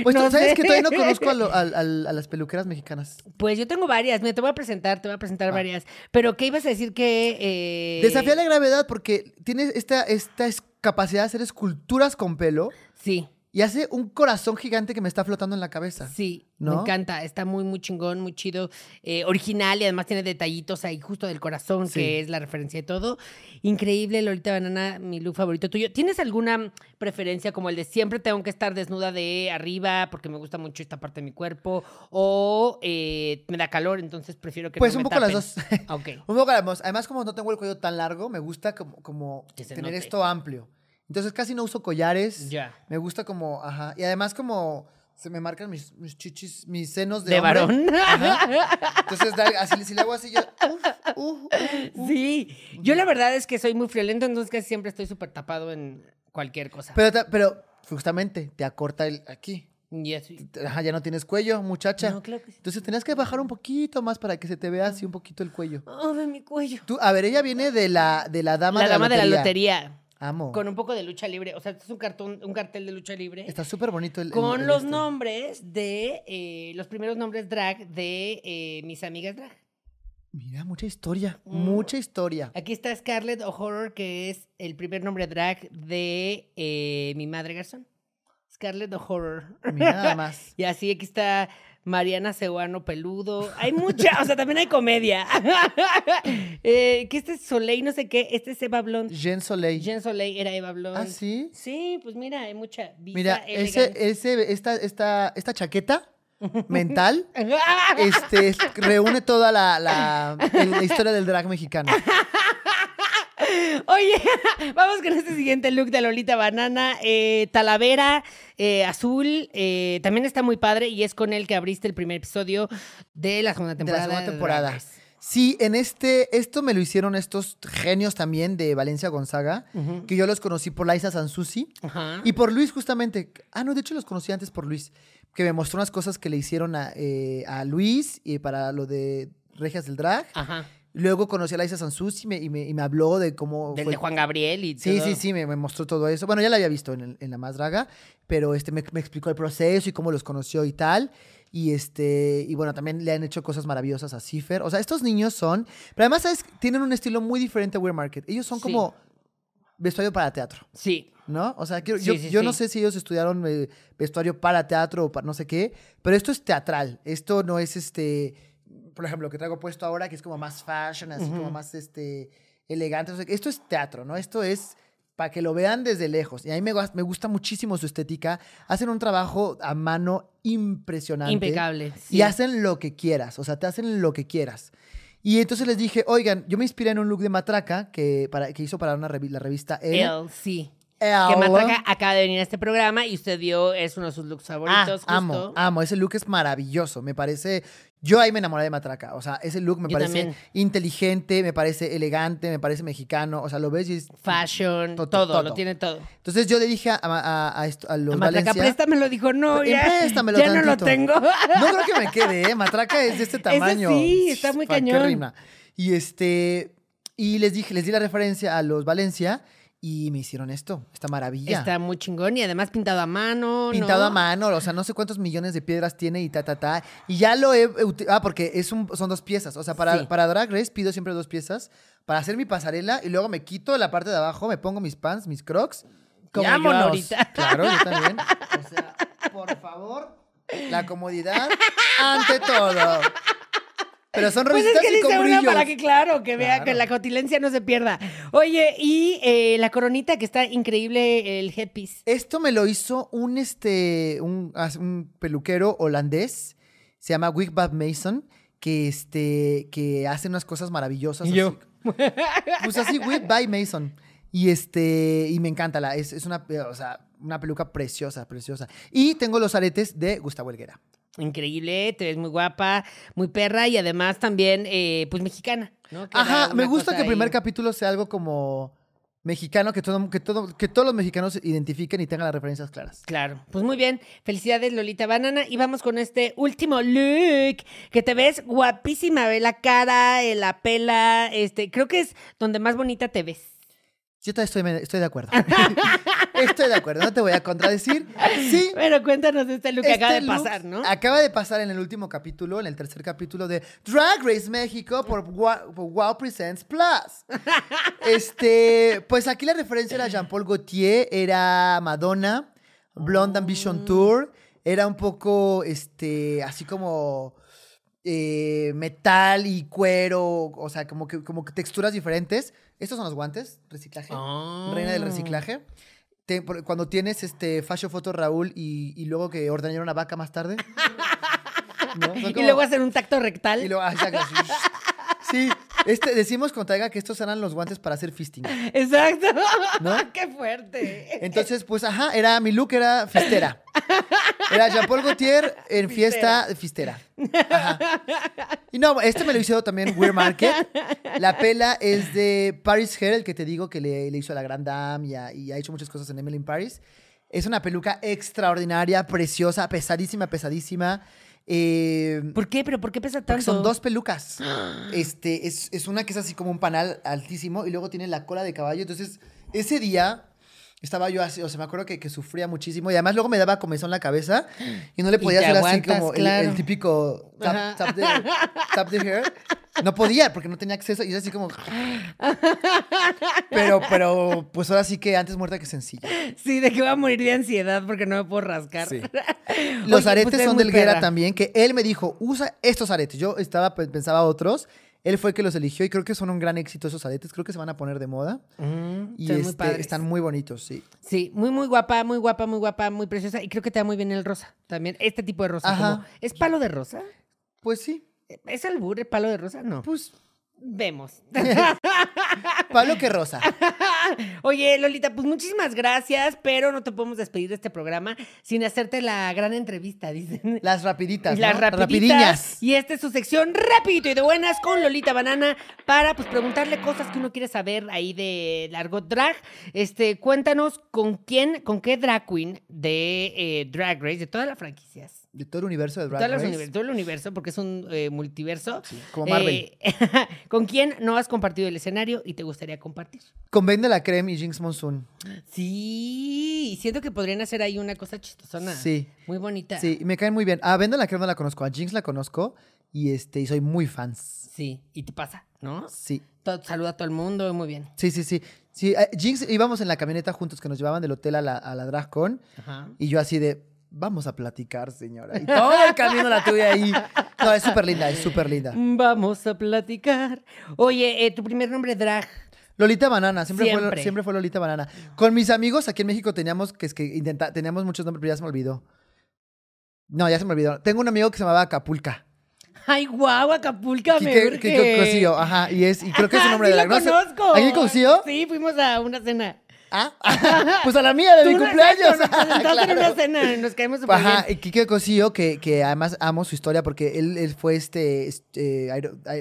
Pues tú sabes que todavía no conozco a, las peluqueras mexicanas. Pues yo tengo varias, mira, te voy a presentar, te voy a presentar varias. Pero, ¿qué ibas a decir que...? Eh, desafía la gravedad porque tienes esta, esta capacidad de hacer esculturas con pelo. Sí y hace un corazón gigante que me está flotando en la cabeza. Sí, me encanta. Está muy, muy chingón, muy chido, eh, original y además tiene detallitos ahí justo del corazón, que es la referencia de todo. Increíble, Lolita Banana, mi look favorito tuyo. ¿Tienes alguna preferencia como el de siempre tengo que estar desnuda de arriba porque me gusta mucho esta parte de mi cuerpo? ¿O eh, me da calor, entonces prefiero que Pues un poco las dos. Ah, [laughs] un poco las dos. Además, como no tengo el cuello tan largo, me gusta como, como tener esto amplio. Entonces casi no uso collares. Ya. Me gusta como, ajá. Y además como se me marcan mis, chichis, mis senos de, ¿De varón. [laughs] Entonces, así, si le hago así, yo... uf, uf sí. Yo la verdad es que soy muy friolento, entonces casi siempre estoy súper tapado en cualquier cosa. Pero, pero justamente te acorta el aquí. sí. Ajá, ya no tienes cuello, muchacha. No, claro que sí. Entonces tenías que bajar un poquito más para que se te vea así un poquito el cuello. Oh, mi cuello. Tú, a ver, ella viene de la, de la dama la de la dama de la lotería. Amo. Con un poco de lucha libre. O sea, este es un, cartón, un cartel de lucha libre. Está súper bonito el. Con los este. nombres de. Eh, los primeros nombres drag de eh, mis amigas drag. Mira, mucha historia. Mm. Mucha historia. Aquí está Scarlett O'Horror, que es el primer nombre drag de eh, mi madre Garzón. Scarlett O'Horror. Mira, nada [laughs] más. y así, aquí está Mariana Seguano Peludo. Hay [laughs] mucha, o sea, también hay comedia. [laughs] Eh, que este es Soleil, no sé qué, este es Eva Blond. Jean Soleil. Jean Soleil era Eva Blond. ¿Ah, sí? Sí, pues mira, hay mucha Mira, ese, ese, esta, esta, esta chaqueta [laughs] mental este, reúne toda la, la historia del drag mexicano. Oye, [laughs] vamos con este siguiente look de Lolita Banana. Eh, talavera eh, azul eh, también está muy padre y es con el que abriste el primer episodio de la segunda temporada. sí, en este, esto me lo hicieron estos genios también de Valencia Gonzaga, que yo los conocí por Laisa Sansusi y por Luis justamente. Ah, no, de hecho los conocí antes por Luis, que me mostró unas cosas que le hicieron a, Luis y para lo de Regias del Drag. Ajá. Luego conocí a Laisa Sansus y me, habló de cómo. de Juan Gabriel y Sí, sí, sí, me, mostró todo eso. Bueno, ya la había visto en, La Más Draga, pero este, me, explicó el proceso y cómo los conoció y tal. Y este, y bueno, también le han hecho cosas maravillosas a Cipher. O sea, estos niños son. Pero además, ¿sabes? Tienen un estilo muy diferente a Weird Market. Ellos son como vestuario para teatro. Sí. ¿No? O sea, yo, no sé si ellos estudiaron eh, vestuario para teatro o para no sé qué, pero esto es teatral. Esto no es este por ejemplo, lo que traigo puesto ahora, que es como más fashion, así como más este, elegante. esto es teatro, ¿no? Esto es para que lo vean desde lejos. Y a mí me, me, gusta muchísimo su estética. Hacen un trabajo a mano impresionante. Impecable. Y hacen lo que quieras, o sea, te hacen lo que quieras. Y entonces les dije, oigan, yo me inspiré en un look de matraca que, para, que hizo para una la revista Elle. Elle, sí que Matraca acaba de venir a este programa y usted dio, es uno de sus looks favoritos. Ah, amo, amo. Ese look es maravilloso. Me parece. Yo ahí me enamoré de Matraca. O sea, ese look me parece inteligente, me parece elegante, me parece mexicano. O sea, lo ves y es. Fashion, todo, lo tiene todo. Entonces yo le dije a, a, a, a los Matraca, Valencia, préstamelo. Dijo, no, pues, ya. no lo tengo. [laughs] No creo que me quede, ¿eh? Matraca es de este [laughs] tamaño. sí, está muy cañón. Y este. Y les dije, les di la referencia a los Valencia. Y me hicieron esto, Está maravilla. Está muy chingón y además pintado a mano. Pintado a mano, o sea, no sé cuántos millones de piedras tiene y ta, ta, ta. Y ya lo he. Ah, porque son dos piezas. O sea, para, para Drag Race pido siempre dos piezas para hacer mi pasarela y luego me quito la parte de abajo, me pongo mis pants, mis crocs. Como [laughs] Claro, yo también. O sea, por favor, la comodidad ante todo. Pero son revistas pues es que dice una para que, claro, que vea que la cotilencia no se pierda. Oye, y eh, la coronita que está increíble, el headpiece. Esto me lo hizo un, este, un, peluquero holandés, se llama Wigbad Mason, que, este, que hace unas cosas maravillosas. Y yo. Pues así, Wigbad Mason. Y este, y me encanta la, es, una, una peluca preciosa, preciosa. Y tengo los aretes de Gustavo Helguera. Increíble, te ves muy guapa, muy perra y además también, eh, pues, mexicana, Ajá, me gusta que el primer capítulo sea algo como mexicano, que, todo, que, todo, que todos los mexicanos se identifiquen y tengan las referencias claras. Claro, pues muy bien. Felicidades, Lolita Banana. Y vamos con este último look, que te ves guapísima, ve la cara, eh, la pela, este, creo que es donde más bonita te ves. Yo todavía estoy, estoy de acuerdo. [laughs] Estoy de acuerdo, no te voy a contradecir. Sí. Bueno, cuéntanos este look que este acaba de pasar, ¿no? Acaba de pasar en el último capítulo, en el tercer capítulo de Drag Race México por Wow, Presents Plus. Este, pues aquí la referencia era Jean-Paul Gaultier, era Madonna, Blonde Ambition oh. Tour, era un poco, este, así como... Eh, metal y cuero, o sea, como que, como texturas diferentes. Estos son los guantes, reciclaje, reina del oh. reciclaje cuando tienes este Fashion foto Raúl y, luego que ordenaron una vaca más tarde. [laughs] y luego hacer un tacto rectal. Y luego, ah, sí. [laughs] sí. Este, decimos con Taiga que estos eran los guantes para hacer fisting. Exacto. ¿No? [laughs] ¡Qué fuerte! Entonces, pues, ajá, era mi look era fistera. Era Jean-Paul Gaultier en fiesta fistera. Ajá. Y no, este me lo hizo también Weird Market. La pela es de Paris Hair, que te digo que le, hizo a la Grand Dame y ha, hecho muchas cosas en Emily in Paris. Es una peluca extraordinaria, preciosa, pesadísima, pesadísima. Eh, ¿Por qué? ¿Pero por qué pesa tanto? Son dos pelucas. Este, es, es, una que es así como un panal altísimo y luego tiene la cola de caballo. Entonces, ese día estaba yo así, o sea, me acuerdo que, sufría muchísimo y además luego me daba comezón en la cabeza y no le podía hacer así como el, típico tap, hair. No podía porque no tenía acceso y yo así como. Pero, pero, pues ahora sí que antes muerta que sencilla. Sí, de que va a morir de ansiedad porque no me puedo rascar. [laughs] Los pues aretes son del Guerra también, que él me dijo, usa estos aretes. Yo estaba, pensaba otros. Él fue el que los eligió y creo que son un gran éxito esos adetes, Creo que se van a poner de moda. Mm, y este, están muy bonitos, sí. Sí, muy, muy guapa, muy guapa, muy guapa, muy preciosa. Y creo que te da muy bien el rosa también. Este tipo de rosa. ¿Es palo de rosa? Pues sí. ¿Es albur palo de rosa? No. Pues Vemos. [laughs] Pablo que rosa. [laughs] Oye, Lolita, pues muchísimas gracias, pero no te podemos despedir de este programa sin hacerte la gran entrevista, dicen. Las rapiditas. Las rapiditas. Y esta es su sección rapidito y de buenas con Lolita Banana para pues preguntarle cosas que uno quiere saber ahí de Largo Drag. Este, cuéntanos con quién, con qué drag queen de eh, Drag Race, de todas las franquicias de todo el universo de Drag todo todo el universo, porque es un eh, multiverso. como Marvel. Eh, [laughs] ¿Con quién no has compartido el escenario y te gustaría compartir? Con Ben la Creme y Jinx Monsoon. Sí, siento que podrían hacer ahí una cosa chistosona. Sí. Muy bonita. Sí, me caen muy bien. A ah, Ben la Creme no la conozco, a Jinx la conozco y, este, soy muy fan. Sí, y te pasa, ¿no? Sí. saluda a todo el mundo, muy bien. Sí, sí, sí. Sí, eh, Jinx íbamos en la camioneta juntos que nos llevaban del hotel a la, a la DragCon. Ajá. Y yo así de vamos a platicar, señora. Y [laughs] todo el camino la tuve ahí. No, es súper linda, es súper linda. Vamos a platicar. Oye, eh, tu primer nombre drag. Lolita Banana, siempre, Fue, Lolita Banana. Con mis amigos aquí en México teníamos que, es que intenta, teníamos muchos nombres, pero ya se me olvidó. No, ya se me olvidó. Tengo un amigo que se llamaba Acapulca. Ay, guau, Acapulca, me urge. ajá, y es, y creo que es un [laughs] ah, nombre de la lo conozco. ¿Aquí Sí, fuimos a una cena. ¿Ah? [laughs] pues a la mía de mi cumpleaños. nos [laughs] en una nos caemos Ajá, y Kike Cosillo, que, que además amo su historia porque él, él fue este, este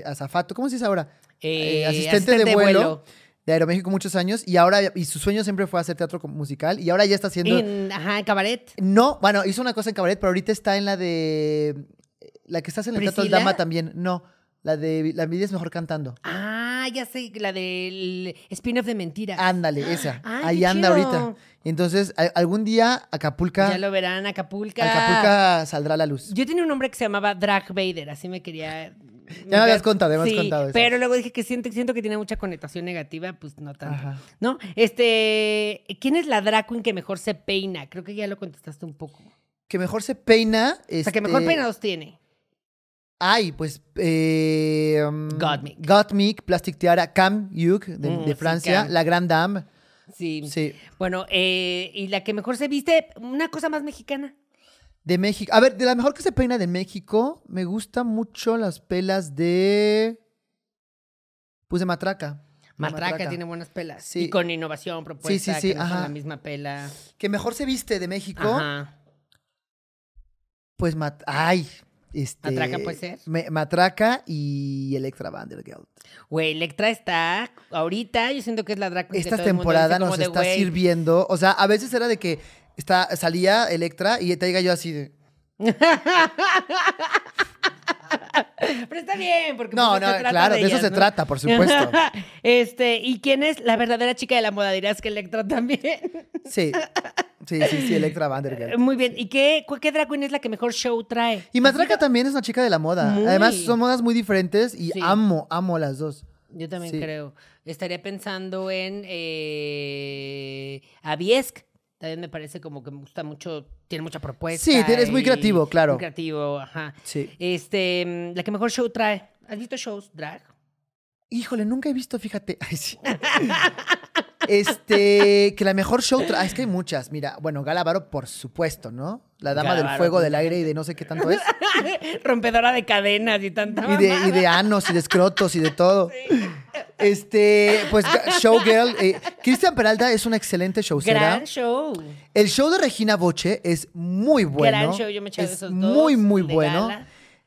azafato, ¿cómo se dice ahora? Eh, eh, asistente, de vuelo. De Aeroméxico muchos años y ahora y su sueño siempre fue hacer teatro musical y ahora ya está haciendo ajá en cabaret no bueno hizo una cosa en cabaret pero ahorita está en la de eh, la que estás en el teatro del dama también no la de La vida es mejor cantando. Ah, ya sé, la del spin-off de mentira Ándale, esa. [gasps] Ahí anda ahorita. Entonces, algún día Acapulca. Ya lo verán, Acapulca. Acapulca saldrá a la luz. Yo tenía un hombre que se llamaba Drag Vader, así me quería. [laughs] Ya me habías contado, me contado eso. Pero luego dije que siento, que tiene mucha connotación negativa, pues no tanto. ¿No? Este. ¿Quién es la drag queen que mejor se peina? Creo que ya lo contestaste un poco. Que mejor se peina. que mejor este, peinados tiene. Ay, pues. Eh, um, Me. Plastic Tiara, Cam Yuk de, mm, Francia, La Grande Dame. Sí. sí. Bueno, eh, y la que mejor se viste, una cosa más mexicana. De México. A ver, de la mejor que se peina de México, me gustan mucho las pelas de. Pues de Matraca. Matraca, tiene buenas pelas. Sí. Y con innovación, propuesta, sí, sí, que la misma pela. ¿Qué mejor se viste de México. Pues mat ay, este, ¿Matraca puede ser? Matraca y Electra Vanderbilt. Güey, Electra está ahorita, yo siento que es la drag Esta temporada nos está sirviendo. O sea, a veces era de que está, salía Electra y te diga yo así de... [laughs] Pero está bien, porque no, pues, no, claro, de, eso se trata, por supuesto. [laughs] este, ¿y quién es la verdadera chica de la moda? Dirás que Electra también. sí. [laughs] Sí, sí, sí, Electra Vandergel. Eh, muy bien. ¿Y qué, qué drag queen es la que mejor show trae? Y Matraca también es una chica de la moda. Además, son modas muy diferentes y amo, amo las dos. Yo también creo. Estaría pensando en eh, Aviesk. También me parece como que me gusta mucho, tiene mucha propuesta. Sí, es muy creativo, claro. Muy creativo, ajá. Sí. Este, mm, la que mejor show trae. ¿Has visto shows drag? Híjole, nunca he visto, fíjate. [laughs] Ay, sí. [laughs] Este, que la mejor show. Ah, es que hay muchas. Mira, bueno, Galávaro por supuesto, ¿no? La dama del fuego, del aire y de no sé qué tanto es. [laughs] Rompedora de cadenas y tanto Y de, y de, anos y de escrotos y de todo. Este, pues Showgirl. Eh, Cristian Peralta es una excelente show, Gran show. El show de Regina Boche es muy bueno. Gran show, yo me dos. Muy, muy bueno.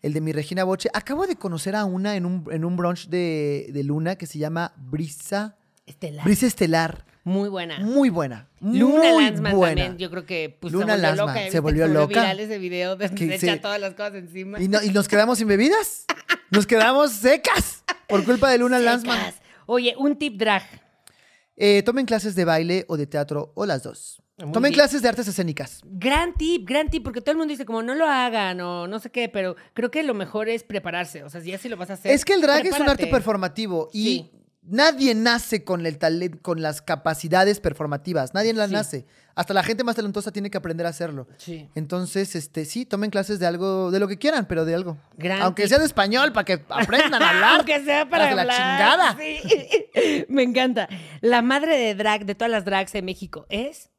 el de mi Regina Boche. Acabo de conocer a una en un, en brunch de, de, Luna que se llama Brisa Estelar. Brisa Estelar. Muy buena. Muy buena. Luna Lanzman también, yo creo que pues, Luna se volvió loca. Se volvió loca. Viral ese video donde se echa todas las cosas encima. ¿Y, nos quedamos sin bebidas. Nos quedamos secas por culpa de Luna Lanzman. Oye, un tip drag. Eh, tomen clases de baile o de teatro o las dos. Tomen clases de artes escénicas. Gran tip, gran tip, porque todo el mundo dice como no lo hagan o no sé qué, pero creo que lo mejor es prepararse. O sea, ya sí lo vas a hacer. Es que el drag es un arte performativo y Nadie nace con, el talento, con las capacidades performativas, nadie las nace. Hasta la gente más talentosa tiene que aprender a hacerlo. Sí. Entonces, este, sí, tomen clases de algo, de lo que quieran, pero de algo. Aunque sea de español, para que aprendan a hablar. [laughs] Aunque sea para, hablar, la chingada. Sí. [laughs] Me encanta. La madre de drag, de todas las drags en México, es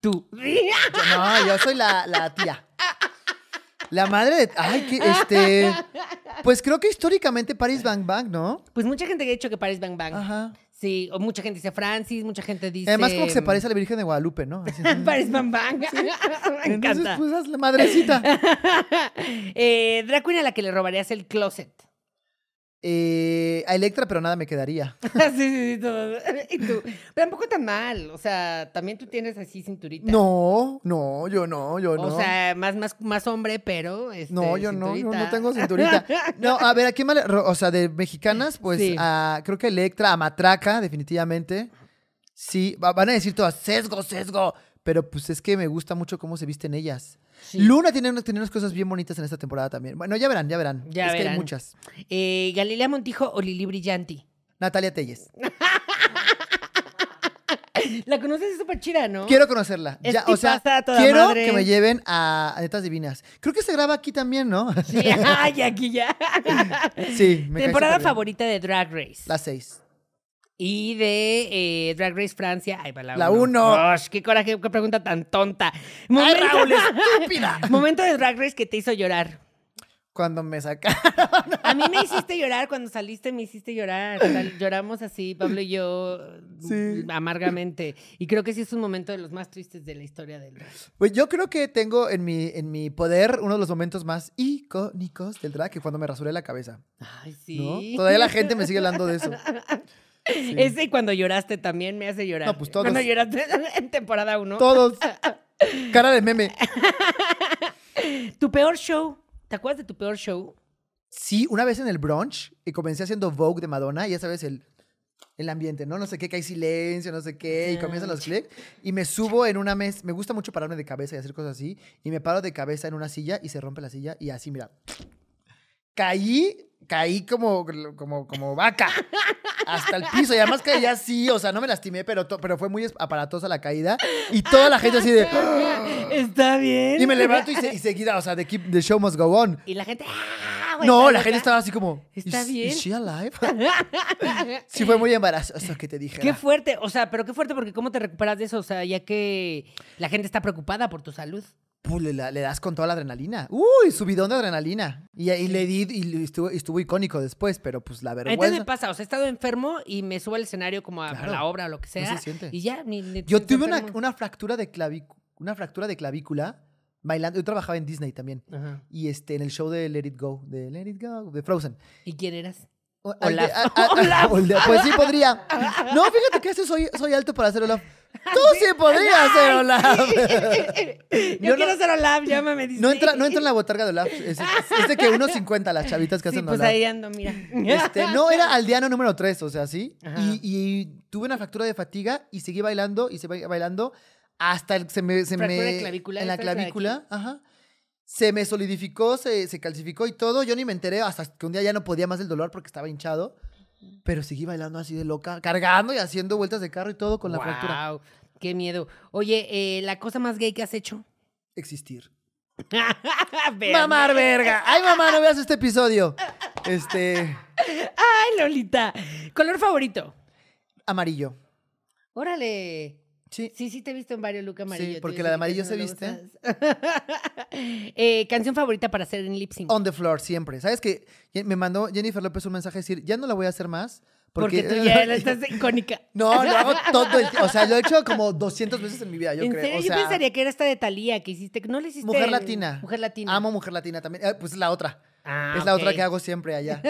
tú. no, yo soy la, la tía. [laughs] La madre de. Ay, que este. Pues creo que históricamente Paris Bang Bang, ¿no? Pues mucha gente ha dicho que Paris Bang Bang. Ajá. Sí, o mucha gente dice Francis, mucha gente dice. Además, como que se parece a la Virgen de Guadalupe, ¿no? [laughs] Paris Bang Bang. [laughs] Entonces, pues la madrecita. [laughs] eh, a la que le robarías el closet. Eh, a Electra, pero nada me quedaría. [laughs] sí, sí, sí, [laughs] Y tú, pero tampoco tan mal, o sea, también tú tienes así cinturita. No, no, yo no, yo no. O sea, más, más, más hombre, pero. Este, no, yo no, yo no tengo cinturita. [laughs] No, a ver, ¿a qué O sea, de mexicanas, pues creo que Electra, a Matraca, definitivamente. Sí, van a decir todas, sesgo, sesgo. Pero pues es que me gusta mucho cómo se visten ellas. Luna tiene, tiene, unas cosas bien bonitas en esta temporada también. Bueno, ya verán, ya verán. Ya es que hay muchas. Eh, Galilea Montijo o Lili Brillanti. Natalia Telles. [laughs] La conoces es súper chida, ¿no? Quiero conocerla. o sea, quiero que me lleven a Netas Divinas. Creo que se graba aquí también, ¿no? Sí, [laughs] ay, aquí ya. sí, me Temporada favorita de Drag Race. La seis y de eh, Drag Race Francia. ay va la uno ¡Qué coraje! ¡Qué pregunta tan tonta! Momento, ¡Ay, Raúl, [laughs] estúpida! momento de Drag Race que te hizo llorar. Cuando me sacaron. [laughs] A mí me hiciste llorar. Cuando saliste, me hiciste llorar. lloramos así, Pablo y yo, amargamente. Y creo que sí es un momento de los más tristes de la historia del drag. Pues yo creo que tengo en mi, en mi poder uno de los momentos más icónicos del drag, que cuando me rasuré la cabeza. Ay, sí. Todavía la gente me sigue hablando de eso. [laughs] Ese y cuando lloraste también me hace llorar. No, pues todos. Cuando lloraste [laughs] en temporada uno. Todos. [laughs] Cara de meme. [laughs] tu peor show. ¿Te acuerdas de tu peor show? Sí, una vez en el brunch y comencé haciendo Vogue de Madonna y ya sabes el, el ambiente, ¿no? No sé qué, que hay silencio, no sé qué, y comienzan los clics. Y me subo en una mesa, me gusta mucho pararme de cabeza y hacer cosas así, y me paro de cabeza en una silla y se rompe la silla y así, mira, caí, caí como, como, como vaca hasta el piso. Y además caí así, o sea, no me lastimé, pero, pero fue muy aparatosa la caída. Y toda la gente así de. [laughs] Está bien. Y me levanto y, seguida, o sea, the, keep, the, show must go on. Y la gente. Ah, no, la gente estaba así como. Está bien. Is she alive? [laughs] sí, fue muy embarazoso que te dije. Qué fuerte, o sea, pero qué fuerte porque ¿cómo te recuperas de eso? O sea, ya que la gente está preocupada por tu salud. Pues, le, das con toda la adrenalina. Uy, subidón de adrenalina. Y, le di, y estuvo, icónico después, pero pues la verdad Entonces me pasa, o sea, he estado enfermo y me subo al escenario como a la obra o lo que sea. se siente. Y ya, ni, Yo tuve una, fractura de clavícula, una fractura de clavícula bailando. Yo trabajaba en Disney también. Y este, en el show de Let It Go, de Let It Go, de Frozen. ¿Y quién eras? Pues sí podría. [laughs] No, fíjate que soy, soy alto para hacerlo... Olaf. Tú sí podías hacer Olaf. [laughs] Yo, quiero hacer ser Olaf, llámame. dice. No entra, no entra en la botarga de Olaf. Es, es de que 1.50 las chavitas que sí, hacen pues ahí ando, mira. Este, no, era [laughs] aldeano número 3, o sea, sí. Y, tuve una fractura de fatiga y seguí bailando y seguí bailando hasta el, se me. Se me, clavícula. En la clavícula, ajá. Se me solidificó, se, se calcificó y todo. Yo ni me enteré hasta que un día ya no podía más el dolor porque estaba hinchado pero seguí bailando así de loca, cargando y haciendo vueltas de carro y todo con la wow, ¡Qué miedo! Oye, eh, ¿la cosa más gay que has hecho? Existir. [laughs] ¡Mamar verga! ¡Ay, mamá, no veas este episodio! Este. ¡Ay, Lolita! ¿Color favorito? Amarillo. Órale. Sí. Sí, te he visto en varios Luca amarillos Sí, porque la de amarillo se viste. [laughs] Eh, canción favorita para hacer en lip sync. On the floor, siempre. ¿Sabes que Me mandó Jennifer López un mensaje a decir, ya no la voy a hacer más. Porque, porque tú ya [laughs] la estás icónica. [laughs] No, lo hago todo. o sea, lo he hecho como 200 veces en mi vida, yo creo. O sea, yo pensaría que era esta de Talía que hiciste, no le hiciste. Mujer Latina. Mujer Latina. Amo Mujer Latina también. Eh, pues la otra. Ah, es la otra que hago siempre allá.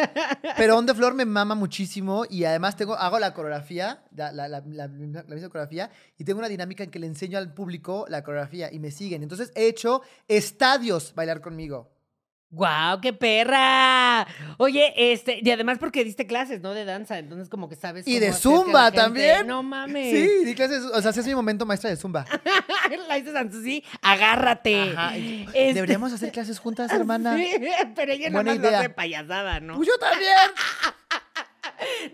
Pero On the Floor me mama muchísimo y además tengo, hago la coreografía, la, la, la, la, misma coreografía, y tengo una dinámica en que le enseño al público la coreografía y me siguen. Entonces he hecho estadios bailar conmigo. ¡Guau, qué perra! Oye, este, y además porque diste clases, ¿no? De danza, entonces como que sabes. Y de zumba también. No mames. Sí, di clases, o sea, sí es mi momento maestra de zumba. [laughs] La dices sí, agárrate. [laughs] Este deberíamos hacer clases juntas, [laughs] hermana. Sí, pero ella no idea. De payasada, ¿no? Pues yo también.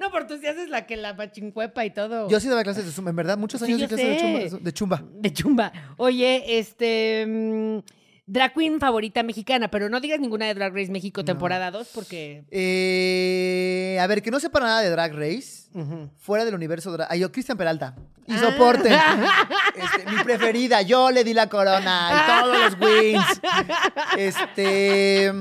No, pero tú sí haces la que la pachincuepa y todo. Yo sí daba clases de zumba, en verdad, muchos años de clases de zumba. de chumba. De chumba. Oye, este. Mm, drag queen favorita mexicana, pero no digas ninguna de Drag Race México temporada 2 porque... Eh, a ver, que no sepa nada de Drag Race, fuera del universo drag... Ay, yo, Cristian Peralta. Y ah. soporte [laughs] este, mi preferida, yo le di la corona y todos los wins. Este...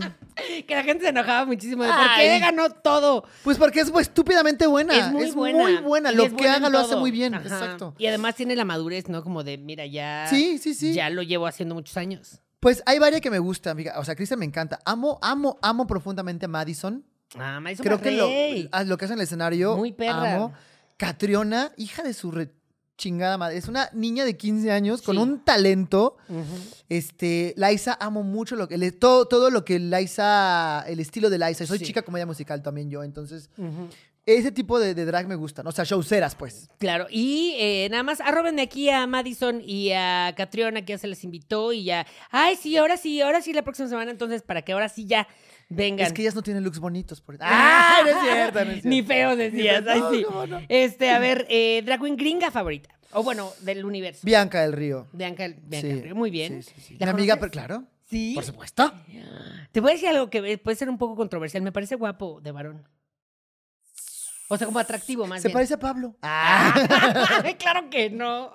que la gente se enojaba muchísimo de por qué ganó todo. Pues porque es estúpidamente buena. Es muy buena. Lo que haga lo hace muy bien. Exacto. Y además tiene la madurez, ¿no? Como de, mira, ya. Sí, sí, sí. Ya lo llevo haciendo muchos años. Pues hay varias que me gustan, o sea, Kristen me encanta. Amo, amo, amo profundamente a Madison. Ah, Madison Creo que lo, ah, que hace en el escenario. Muy perra. Amo. Catriona, hija de su re chingada madre. Es una niña de 15 años con un talento. Este, Laisa, amo mucho lo que, todo, todo lo que Liza, el estilo de Liza. Soy chica comedia musical también yo, entonces ese tipo de, drag me gusta. o sea, showceras, pues. Claro, y eh, nada más, de aquí a Madison y a Catriona, que ya se les invitó y ya. Ay, sí, ahora sí, ahora sí, la próxima semana, entonces, para que ahora sí ya vengan. Es que ellas no tienen looks bonitos. Por... [laughs] ¡Ah! [laughs] no es cierto, no es cierto. Ni feo decías, ay, sí. Este, a ver, eh, drag queen gringa favorita. O bueno, del universo. Bianca del Río. Bianca, del, Río, muy bien. Sí, sí, sí. amiga, pero claro. Sí. Por supuesto. Te voy a decir algo que eh, puede ser un poco controversial. Me parece guapo de varón. O sea, como atractivo más Se parece a Pablo. [laughs] Ah, claro que no.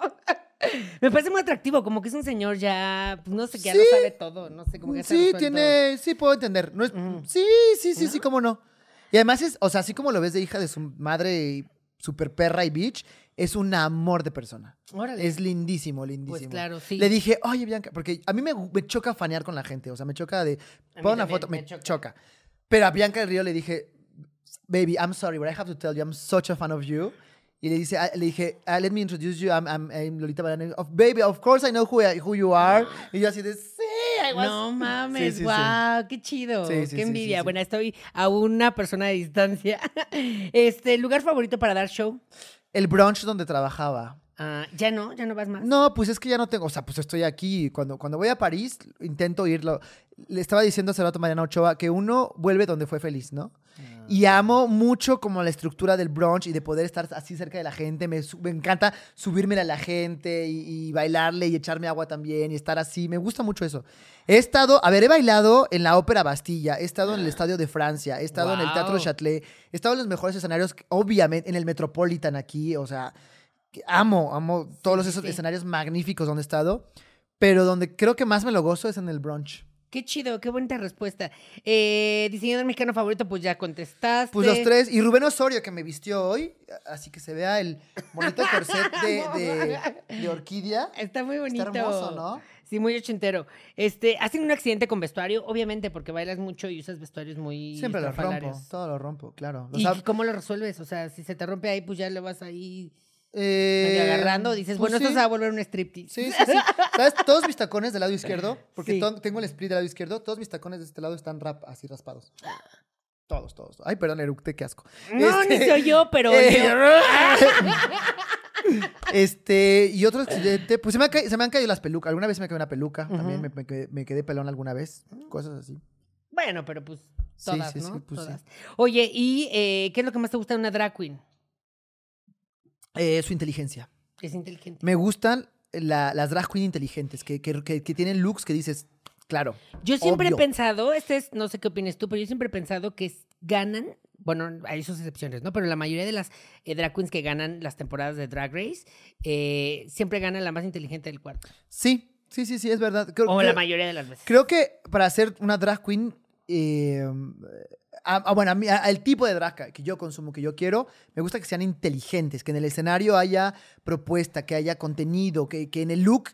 [laughs] Me parece muy atractivo, como que es un señor ya, pues no sé, que ya lo sabe todo, no sé, cómo que Sí, tiene, sí puedo entender. No es, Sí, sí, sí, sí, cómo no. Y además es, o sea, así como lo ves de hija de su madre super perra y bitch, es un amor de persona. Órale. Es lindísimo, lindísimo. Pues claro, sí. Le dije, oye, Bianca, porque a mí me, choca fanear con la gente, o sea, me choca de, pon una foto, me, choca. Pero a Bianca del Río le dije, baby, I'm sorry, but I have to tell you, I'm such a fan of you. Y le, dice, ah, le dije, ah, let me introduce you, I'm, Lolita Barana. Of baby, of course I know who, eh, who you are. Y yo así de, sí, No mames, wow, qué chido, qué envidia. Bueno, estoy a una persona de distancia. [laughs] Este, ¿lugar favorito para dar show? El brunch donde trabajaba. Ah, ya no, ya no vas más. No, pues es que ya no tengo, o sea, pues estoy aquí. Cuando, cuando voy a París, intento irlo. Le estaba diciendo hace rato a Mariana Ochoa que uno vuelve donde fue feliz, ¿no? Ah. Y amo mucho como la estructura del brunch y de poder estar así cerca de la gente. Me, encanta subirme a la gente y, bailarle y echarme agua también y estar así. Me gusta mucho eso. He estado, a ver, he bailado en la Ópera Bastilla, he estado en el ah. Estadio de Francia, he estado en el Teatro Châtelet, he estado en los mejores escenarios, obviamente, en el Metropolitan aquí, o sea, amo, amo todos esos escenarios magníficos donde he estado, pero donde creo que más me lo gozo es en el brunch. Qué chido, qué bonita respuesta. Eh, diseñador mexicano favorito, pues ya contestaste. Pues los tres. Y Rubén Osorio, que me vistió hoy, así que se vea el bonito corset de, [laughs] orquídea. Está muy bonito. hermoso, ¿no? Sí, muy ochentero. Este, ¿Hacen un accidente con vestuario? Obviamente, porque bailas mucho y usas vestuarios muy. Siempre lo rompo, todo lo rompo, claro. ¿Y cómo lo resuelves? O sea, si se te rompe ahí, pues ya lo vas ahí eh, agarrando, dices, bueno, pues esto se va a volver un striptease. Sí, sí, sí. Todos mis tacones del lado [laughs] izquierdo, porque tengo el split del lado izquierdo, todos mis tacones de este lado están así raspados. Todos, todos. Ay, perdón, eructé, qué asco. No, ni soy este, yo pero. Eh, [laughs] este, y otros pues se me, han caído las pelucas. Alguna vez se me cayó una peluca, también me, quedé, pelón alguna vez, cosas así. Bueno, pero pues, pues todas, Oye, ¿y eh, qué es lo que más te gusta de una drag queen? eh, su inteligencia. Es inteligente. Me gustan las drag queens inteligentes, que, que, que, tienen looks que dices, claro. Yo siempre he pensado, este es, no sé qué opinas tú, pero yo siempre he pensado que ganan, bueno, hay sus excepciones, ¿no? Pero la mayoría de las eh, drag queens que ganan las temporadas de Drag Race, eh, siempre gana la más inteligente del cuarto. Sí, sí, sí, sí, es verdad. o la mayoría de las veces. Creo que para ser una drag queen eh, bueno, al tipo de draca que yo consumo, que yo quiero, me gusta que sean inteligentes, que en el escenario haya propuesta, que haya contenido, que, que en el look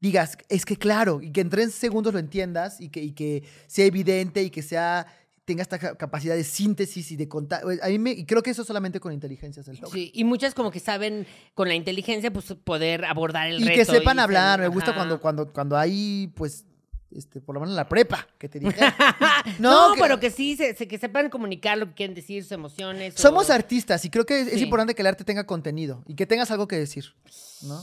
digas, es que claro, y que en tres segundos lo entiendas y que, que sea evidente y que sea tenga esta capacidad de síntesis y de contar. Pues, y creo que eso solamente con inteligencia es el Sí, y muchas como que saben con la inteligencia pues poder abordar el y reto. y que sepan hablar. me gusta cuando, cuando, cuando hay pues este, por lo menos en la prepa, que te dije. [laughs] no, pero que sí, se, que sepan comunicar lo que quieren decir, sus emociones. Somos artistas y creo que es, importante que el arte tenga contenido y que tengas algo que decir, ¿no?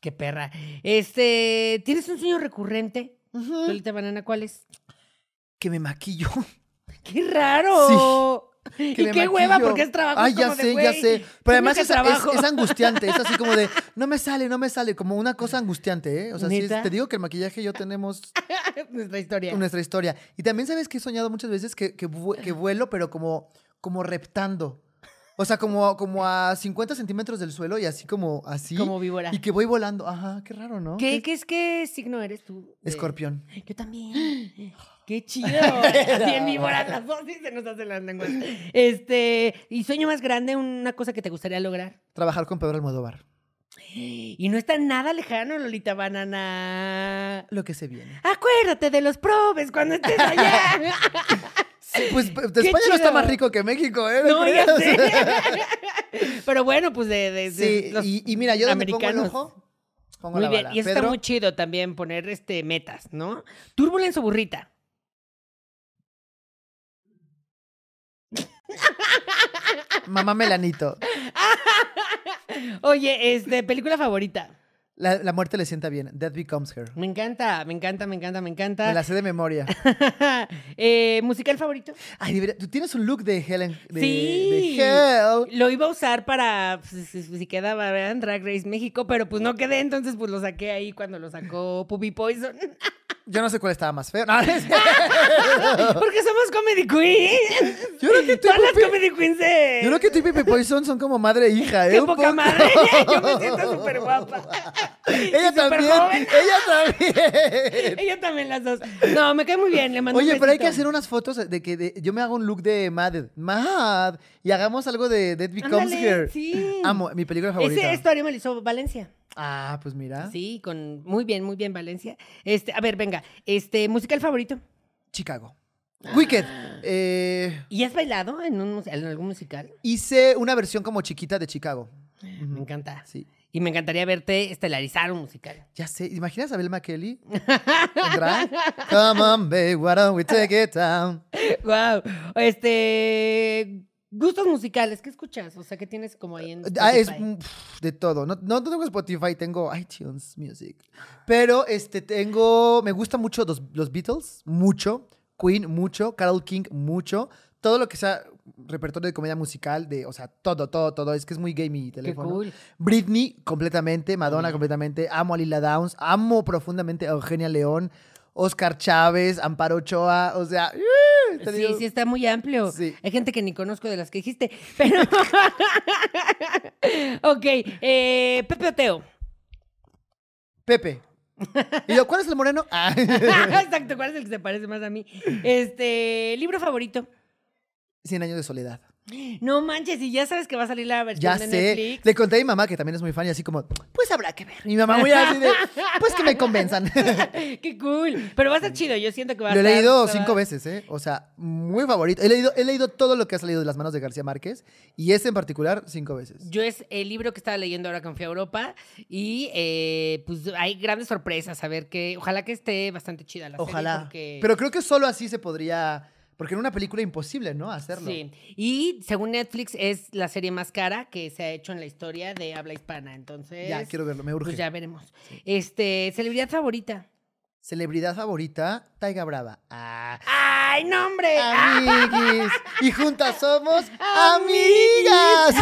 Qué perra. Este, ¿tienes un sueño recurrente? Uh banana, ¿cuál es? Que me maquillo. [laughs] ¡Qué raro! y qué hueva, porque es trabajo. Ay, ya sé, ya sé. Pero además es, angustiante, es así como de, [laughs] no me sale, no me sale, como una cosa angustiante, ¿eh? O sea, sí, te digo que el maquillaje y yo tenemos... [laughs] nuestra historia. Nuestra historia. Y también sabes que he soñado muchas veces que, vuelo, pero como, como reptando. O sea, como, como a 50 centímetros del suelo y así como así. Como víbora. Y que voy volando. Ajá, qué raro, ¿no? ¿Qué, es qué signo eres tú? Escorpión. Yo también. [gasps] [gasps] [gasps] ¡Qué chido! [laughs] en víboras las dos y se nos hacen las lenguas. Este, ¿y sueño más grande, una cosa que te gustaría lograr? Trabajar con Pedro Almodóvar. [gasps] Y no está nada lejano, Lolita Banana. Lo que se viene. Acuérdate de los probes cuando estés allá. [laughs] pues, [laughs] pues España no está más rico que México, ¿eh? No, ya sé. Pero bueno, pues de, sí, y, mira, yo donde pongo muy bien. Y está muy chido también poner este metas, ¿no? en su burrita. Mamá Melanito. Oye, este, película favorita. La, muerte le sienta bien. Death Becomes Her. Me encanta, me encanta, me encanta, me encanta. Me la sé de memoria. [laughs] Eh, ¿Musical favorito? Ay, de verdad, tú tienes un look de Helen. sí. Lo iba a usar para pues, si quedaba ¿verdad? Drag Race México, pero pues no quedé, entonces pues lo saqué ahí cuando lo sacó Puppy Poison. [laughs] Yo no sé cuál estaba más feo. [laughs] [laughs] Porque somos Comedy Queen. Yo creo que Comedy Queens Yo creo que tú y Poison son como madre e hija, ¿eh? ¡Qué Un poca poco. madre! [laughs] Yo me siento súper guapa. Ella también. Ella también. Ella también, las dos. No, me cae muy bien. Le mando Oye, pero hay que hacer unas fotos de que yo me haga un look de Mad. Mad. Y hagamos algo de Dead Becomes Here. Sí. Amo, mi película favorita. Ese, esto me lo Valencia. Ah, pues mira. Sí, con muy bien, muy bien Valencia. Este, a ver, venga, este musical favorito. Chicago. Ah. Wicked. Eh. ¿Y has bailado en, un, algún musical? Hice una versión como chiquita de Chicago. Ah, me encanta. Sí. Y me encantaría verte estelarizar un musical. Ya sé, ¿imaginas a Abel McKelly? [laughs] Come on, babe, why don't we take it down? Wow. Este, Gustos musicales, ¿qué escuchas? O sea, ¿qué tienes como ahí en Spotify? Eh, ah, es de todo. No, tengo Spotify, tengo iTunes Music. Pero este tengo, me gusta mucho los, Beatles, mucho. Queen, mucho. Carol King, mucho. Todo lo que sea repertorio de comedia musical, de, o sea, todo, todo, todo. Es que es muy gay mi teléfono. Qué Britney, completamente. Madonna, completamente. Amo a Lila Downs. Amo profundamente a Eugenia León. Oscar Chávez, Amparo Ochoa, o sea... ¡eh! sí, sí, está muy amplio. Hay gente que ni conozco de las que dijiste, pero... [laughs] ok, eh, Pepe Oteo. Pepe. ¿Y yo, cuál es el moreno? [laughs] Ah. Exacto, ¿cuál es el que se parece más a mí? Este, libro favorito. Cien años de soledad. No manches, y ya sabes que va a salir la versión ya sé. Le conté a mi mamá, que también es muy fan, y así como, pues habrá que ver. mi mamá muy así de, pues que me convenzan. [laughs] Qué cool. Pero va a ser chido, yo siento que va a Lo he leído cinco veces, ¿eh? O sea, muy favorito. He leído, todo lo que ha salido de las manos de García Márquez, y este en particular, cinco veces. Yo es el libro que estaba leyendo ahora con Fui a Europa, y eh, pues hay grandes sorpresas. A ver que, ojalá que esté bastante chida la ojalá. Pero creo que solo así se podría porque era una película imposible, ¿no? Hacerlo. Sí. Y según Netflix es la serie más cara que se ha hecho en la historia de habla hispana. Entonces. Ya quiero verlo, me urge. Pues ya veremos. Este, celebridad favorita. Celebridad favorita, Taiga Brava. Ah. ¡Ay, nombre! Amiguis. y juntas somos amigas.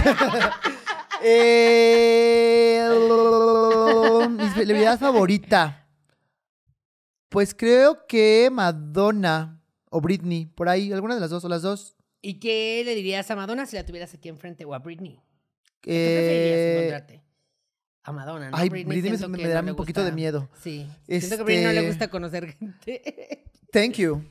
mi [laughs] celebridad favorita. Pues creo que Madonna o Britney, por ahí, alguna de las dos o las dos. ¿Y qué le dirías a Madonna si la tuvieras aquí enfrente o a Britney? ¿Qué eh... encontrarte? A Madonna, ¿no? Ay, Britney, me, da un poquito de miedo. Sí. Siento que a Britney no le este gusta conocer gente. Thank you.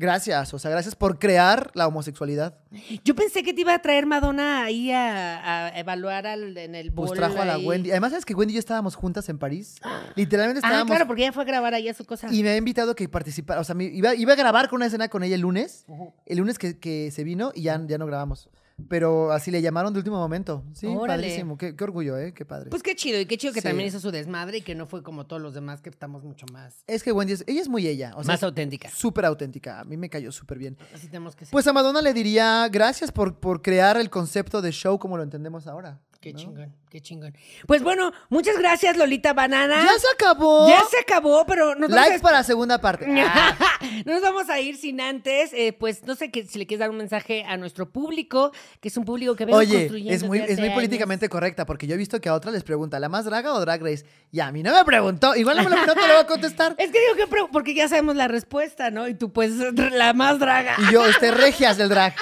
Gracias, o sea, gracias por crear la homosexualidad. Yo pensé que te iba a traer Madonna ahí a, evaluar al, en el bol. Pues trajo a la Wendy. Además, ¿sabes que Wendy y yo estábamos juntas en París. [gasps] Literalmente estábamos. Ah, claro, porque ella fue a grabar ahí a su cosa. Y me ha invitado que participara. O sea, iba, iba, a grabar con una escena con ella el lunes. El lunes que, que se vino y ya, ya no grabamos pero así le llamaron de último momento. Sí, padrísimo. Qué, orgullo, ¿eh? Qué padre. Pues qué chido, y qué chido que también hizo su desmadre y que no fue como todos los demás que estamos mucho más. Es que Wendy, ella es muy ella. más auténtica. Súper auténtica. A mí me cayó súper bien. Así tenemos que ser. Pues a Madonna le diría gracias por crear el concepto de show como lo entendemos ahora. Qué chingón, qué chingón. Pues bueno, muchas gracias, Lolita Banana. Ya se acabó. Ya se acabó, pero no Like para a... para segunda parte. No [laughs] ah. [laughs] nos vamos a ir sin antes. Eh, pues no sé si le quieres dar un mensaje a nuestro público, que es un público que construyendo. Oye, es muy, es muy políticamente correcta, porque yo he visto que a otra les pregunta, ¿la más draga o drag race? Y a mí no me preguntó. Igual no me lo voy a contestar. [laughs] es que digo que porque ya sabemos la respuesta, ¿no? Y tú, pues, la más draga. y yo, este, regias del drag.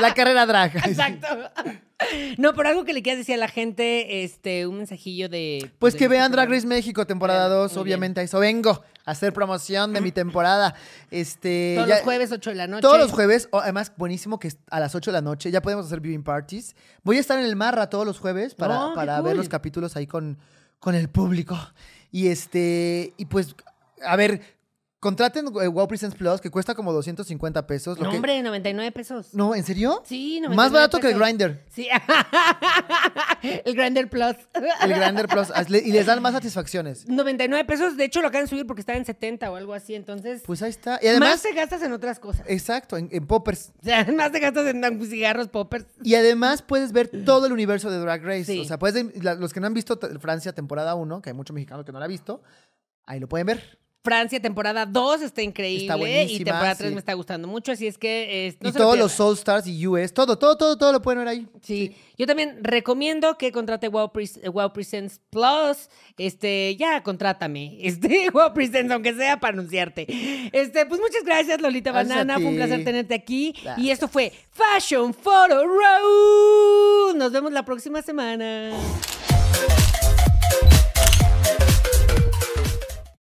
La carrera drag. [laughs] Exacto. No, pero algo que le quieras decir a la gente, este, un mensajillo de. Pues que vean Drag Race México, temporada 2, obviamente a eso vengo, a hacer promoción de mi temporada. Este, todos los jueves, 8 de la noche. Todos los jueves, además, buenísimo que a las 8 de la noche ya podemos hacer viewing parties. Voy a estar en el Marra todos los jueves para, oh, ver los capítulos ahí con, con el público. Y este, y pues, a ver, Contraten eh, Wow Presents Plus, que cuesta como 250 pesos. Lo que... hombre, 99 pesos. ¿No? ¿En serio? Sí, Más barato que el Grinder. Sí. [laughs] el Grinder Plus. El Grinder Plus. [laughs] Y les dan más satisfacciones. 99 pesos. De hecho, lo acaban de subir porque está en 70 o algo así. Entonces. Pues ahí está. Y además. Más te gastas en otras cosas. Exacto, en, poppers. [laughs] más te gastas en cigarros, poppers. Y además puedes ver todo el universo de Drag Race. O sea, puedes. Los que no han visto Francia temporada 1, que hay mucho mexicano que no la ha visto, ahí lo pueden ver. Francia, temporada 2 está increíble. y temporada 3 me está gustando mucho. Así es que. y todos los Soul Stars y US, todo, todo, todo, todo lo pueden ver ahí. Sí. Yo también recomiendo que contrate wow, Presents Plus. Este, ya contrátame. [laughs] Este, Wow Presents, aunque sea para anunciarte. Este, pues muchas gracias, Lolita Banana. Fue un placer tenerte aquí. Y esto fue Fashion Photo Road. Nos vemos la próxima semana.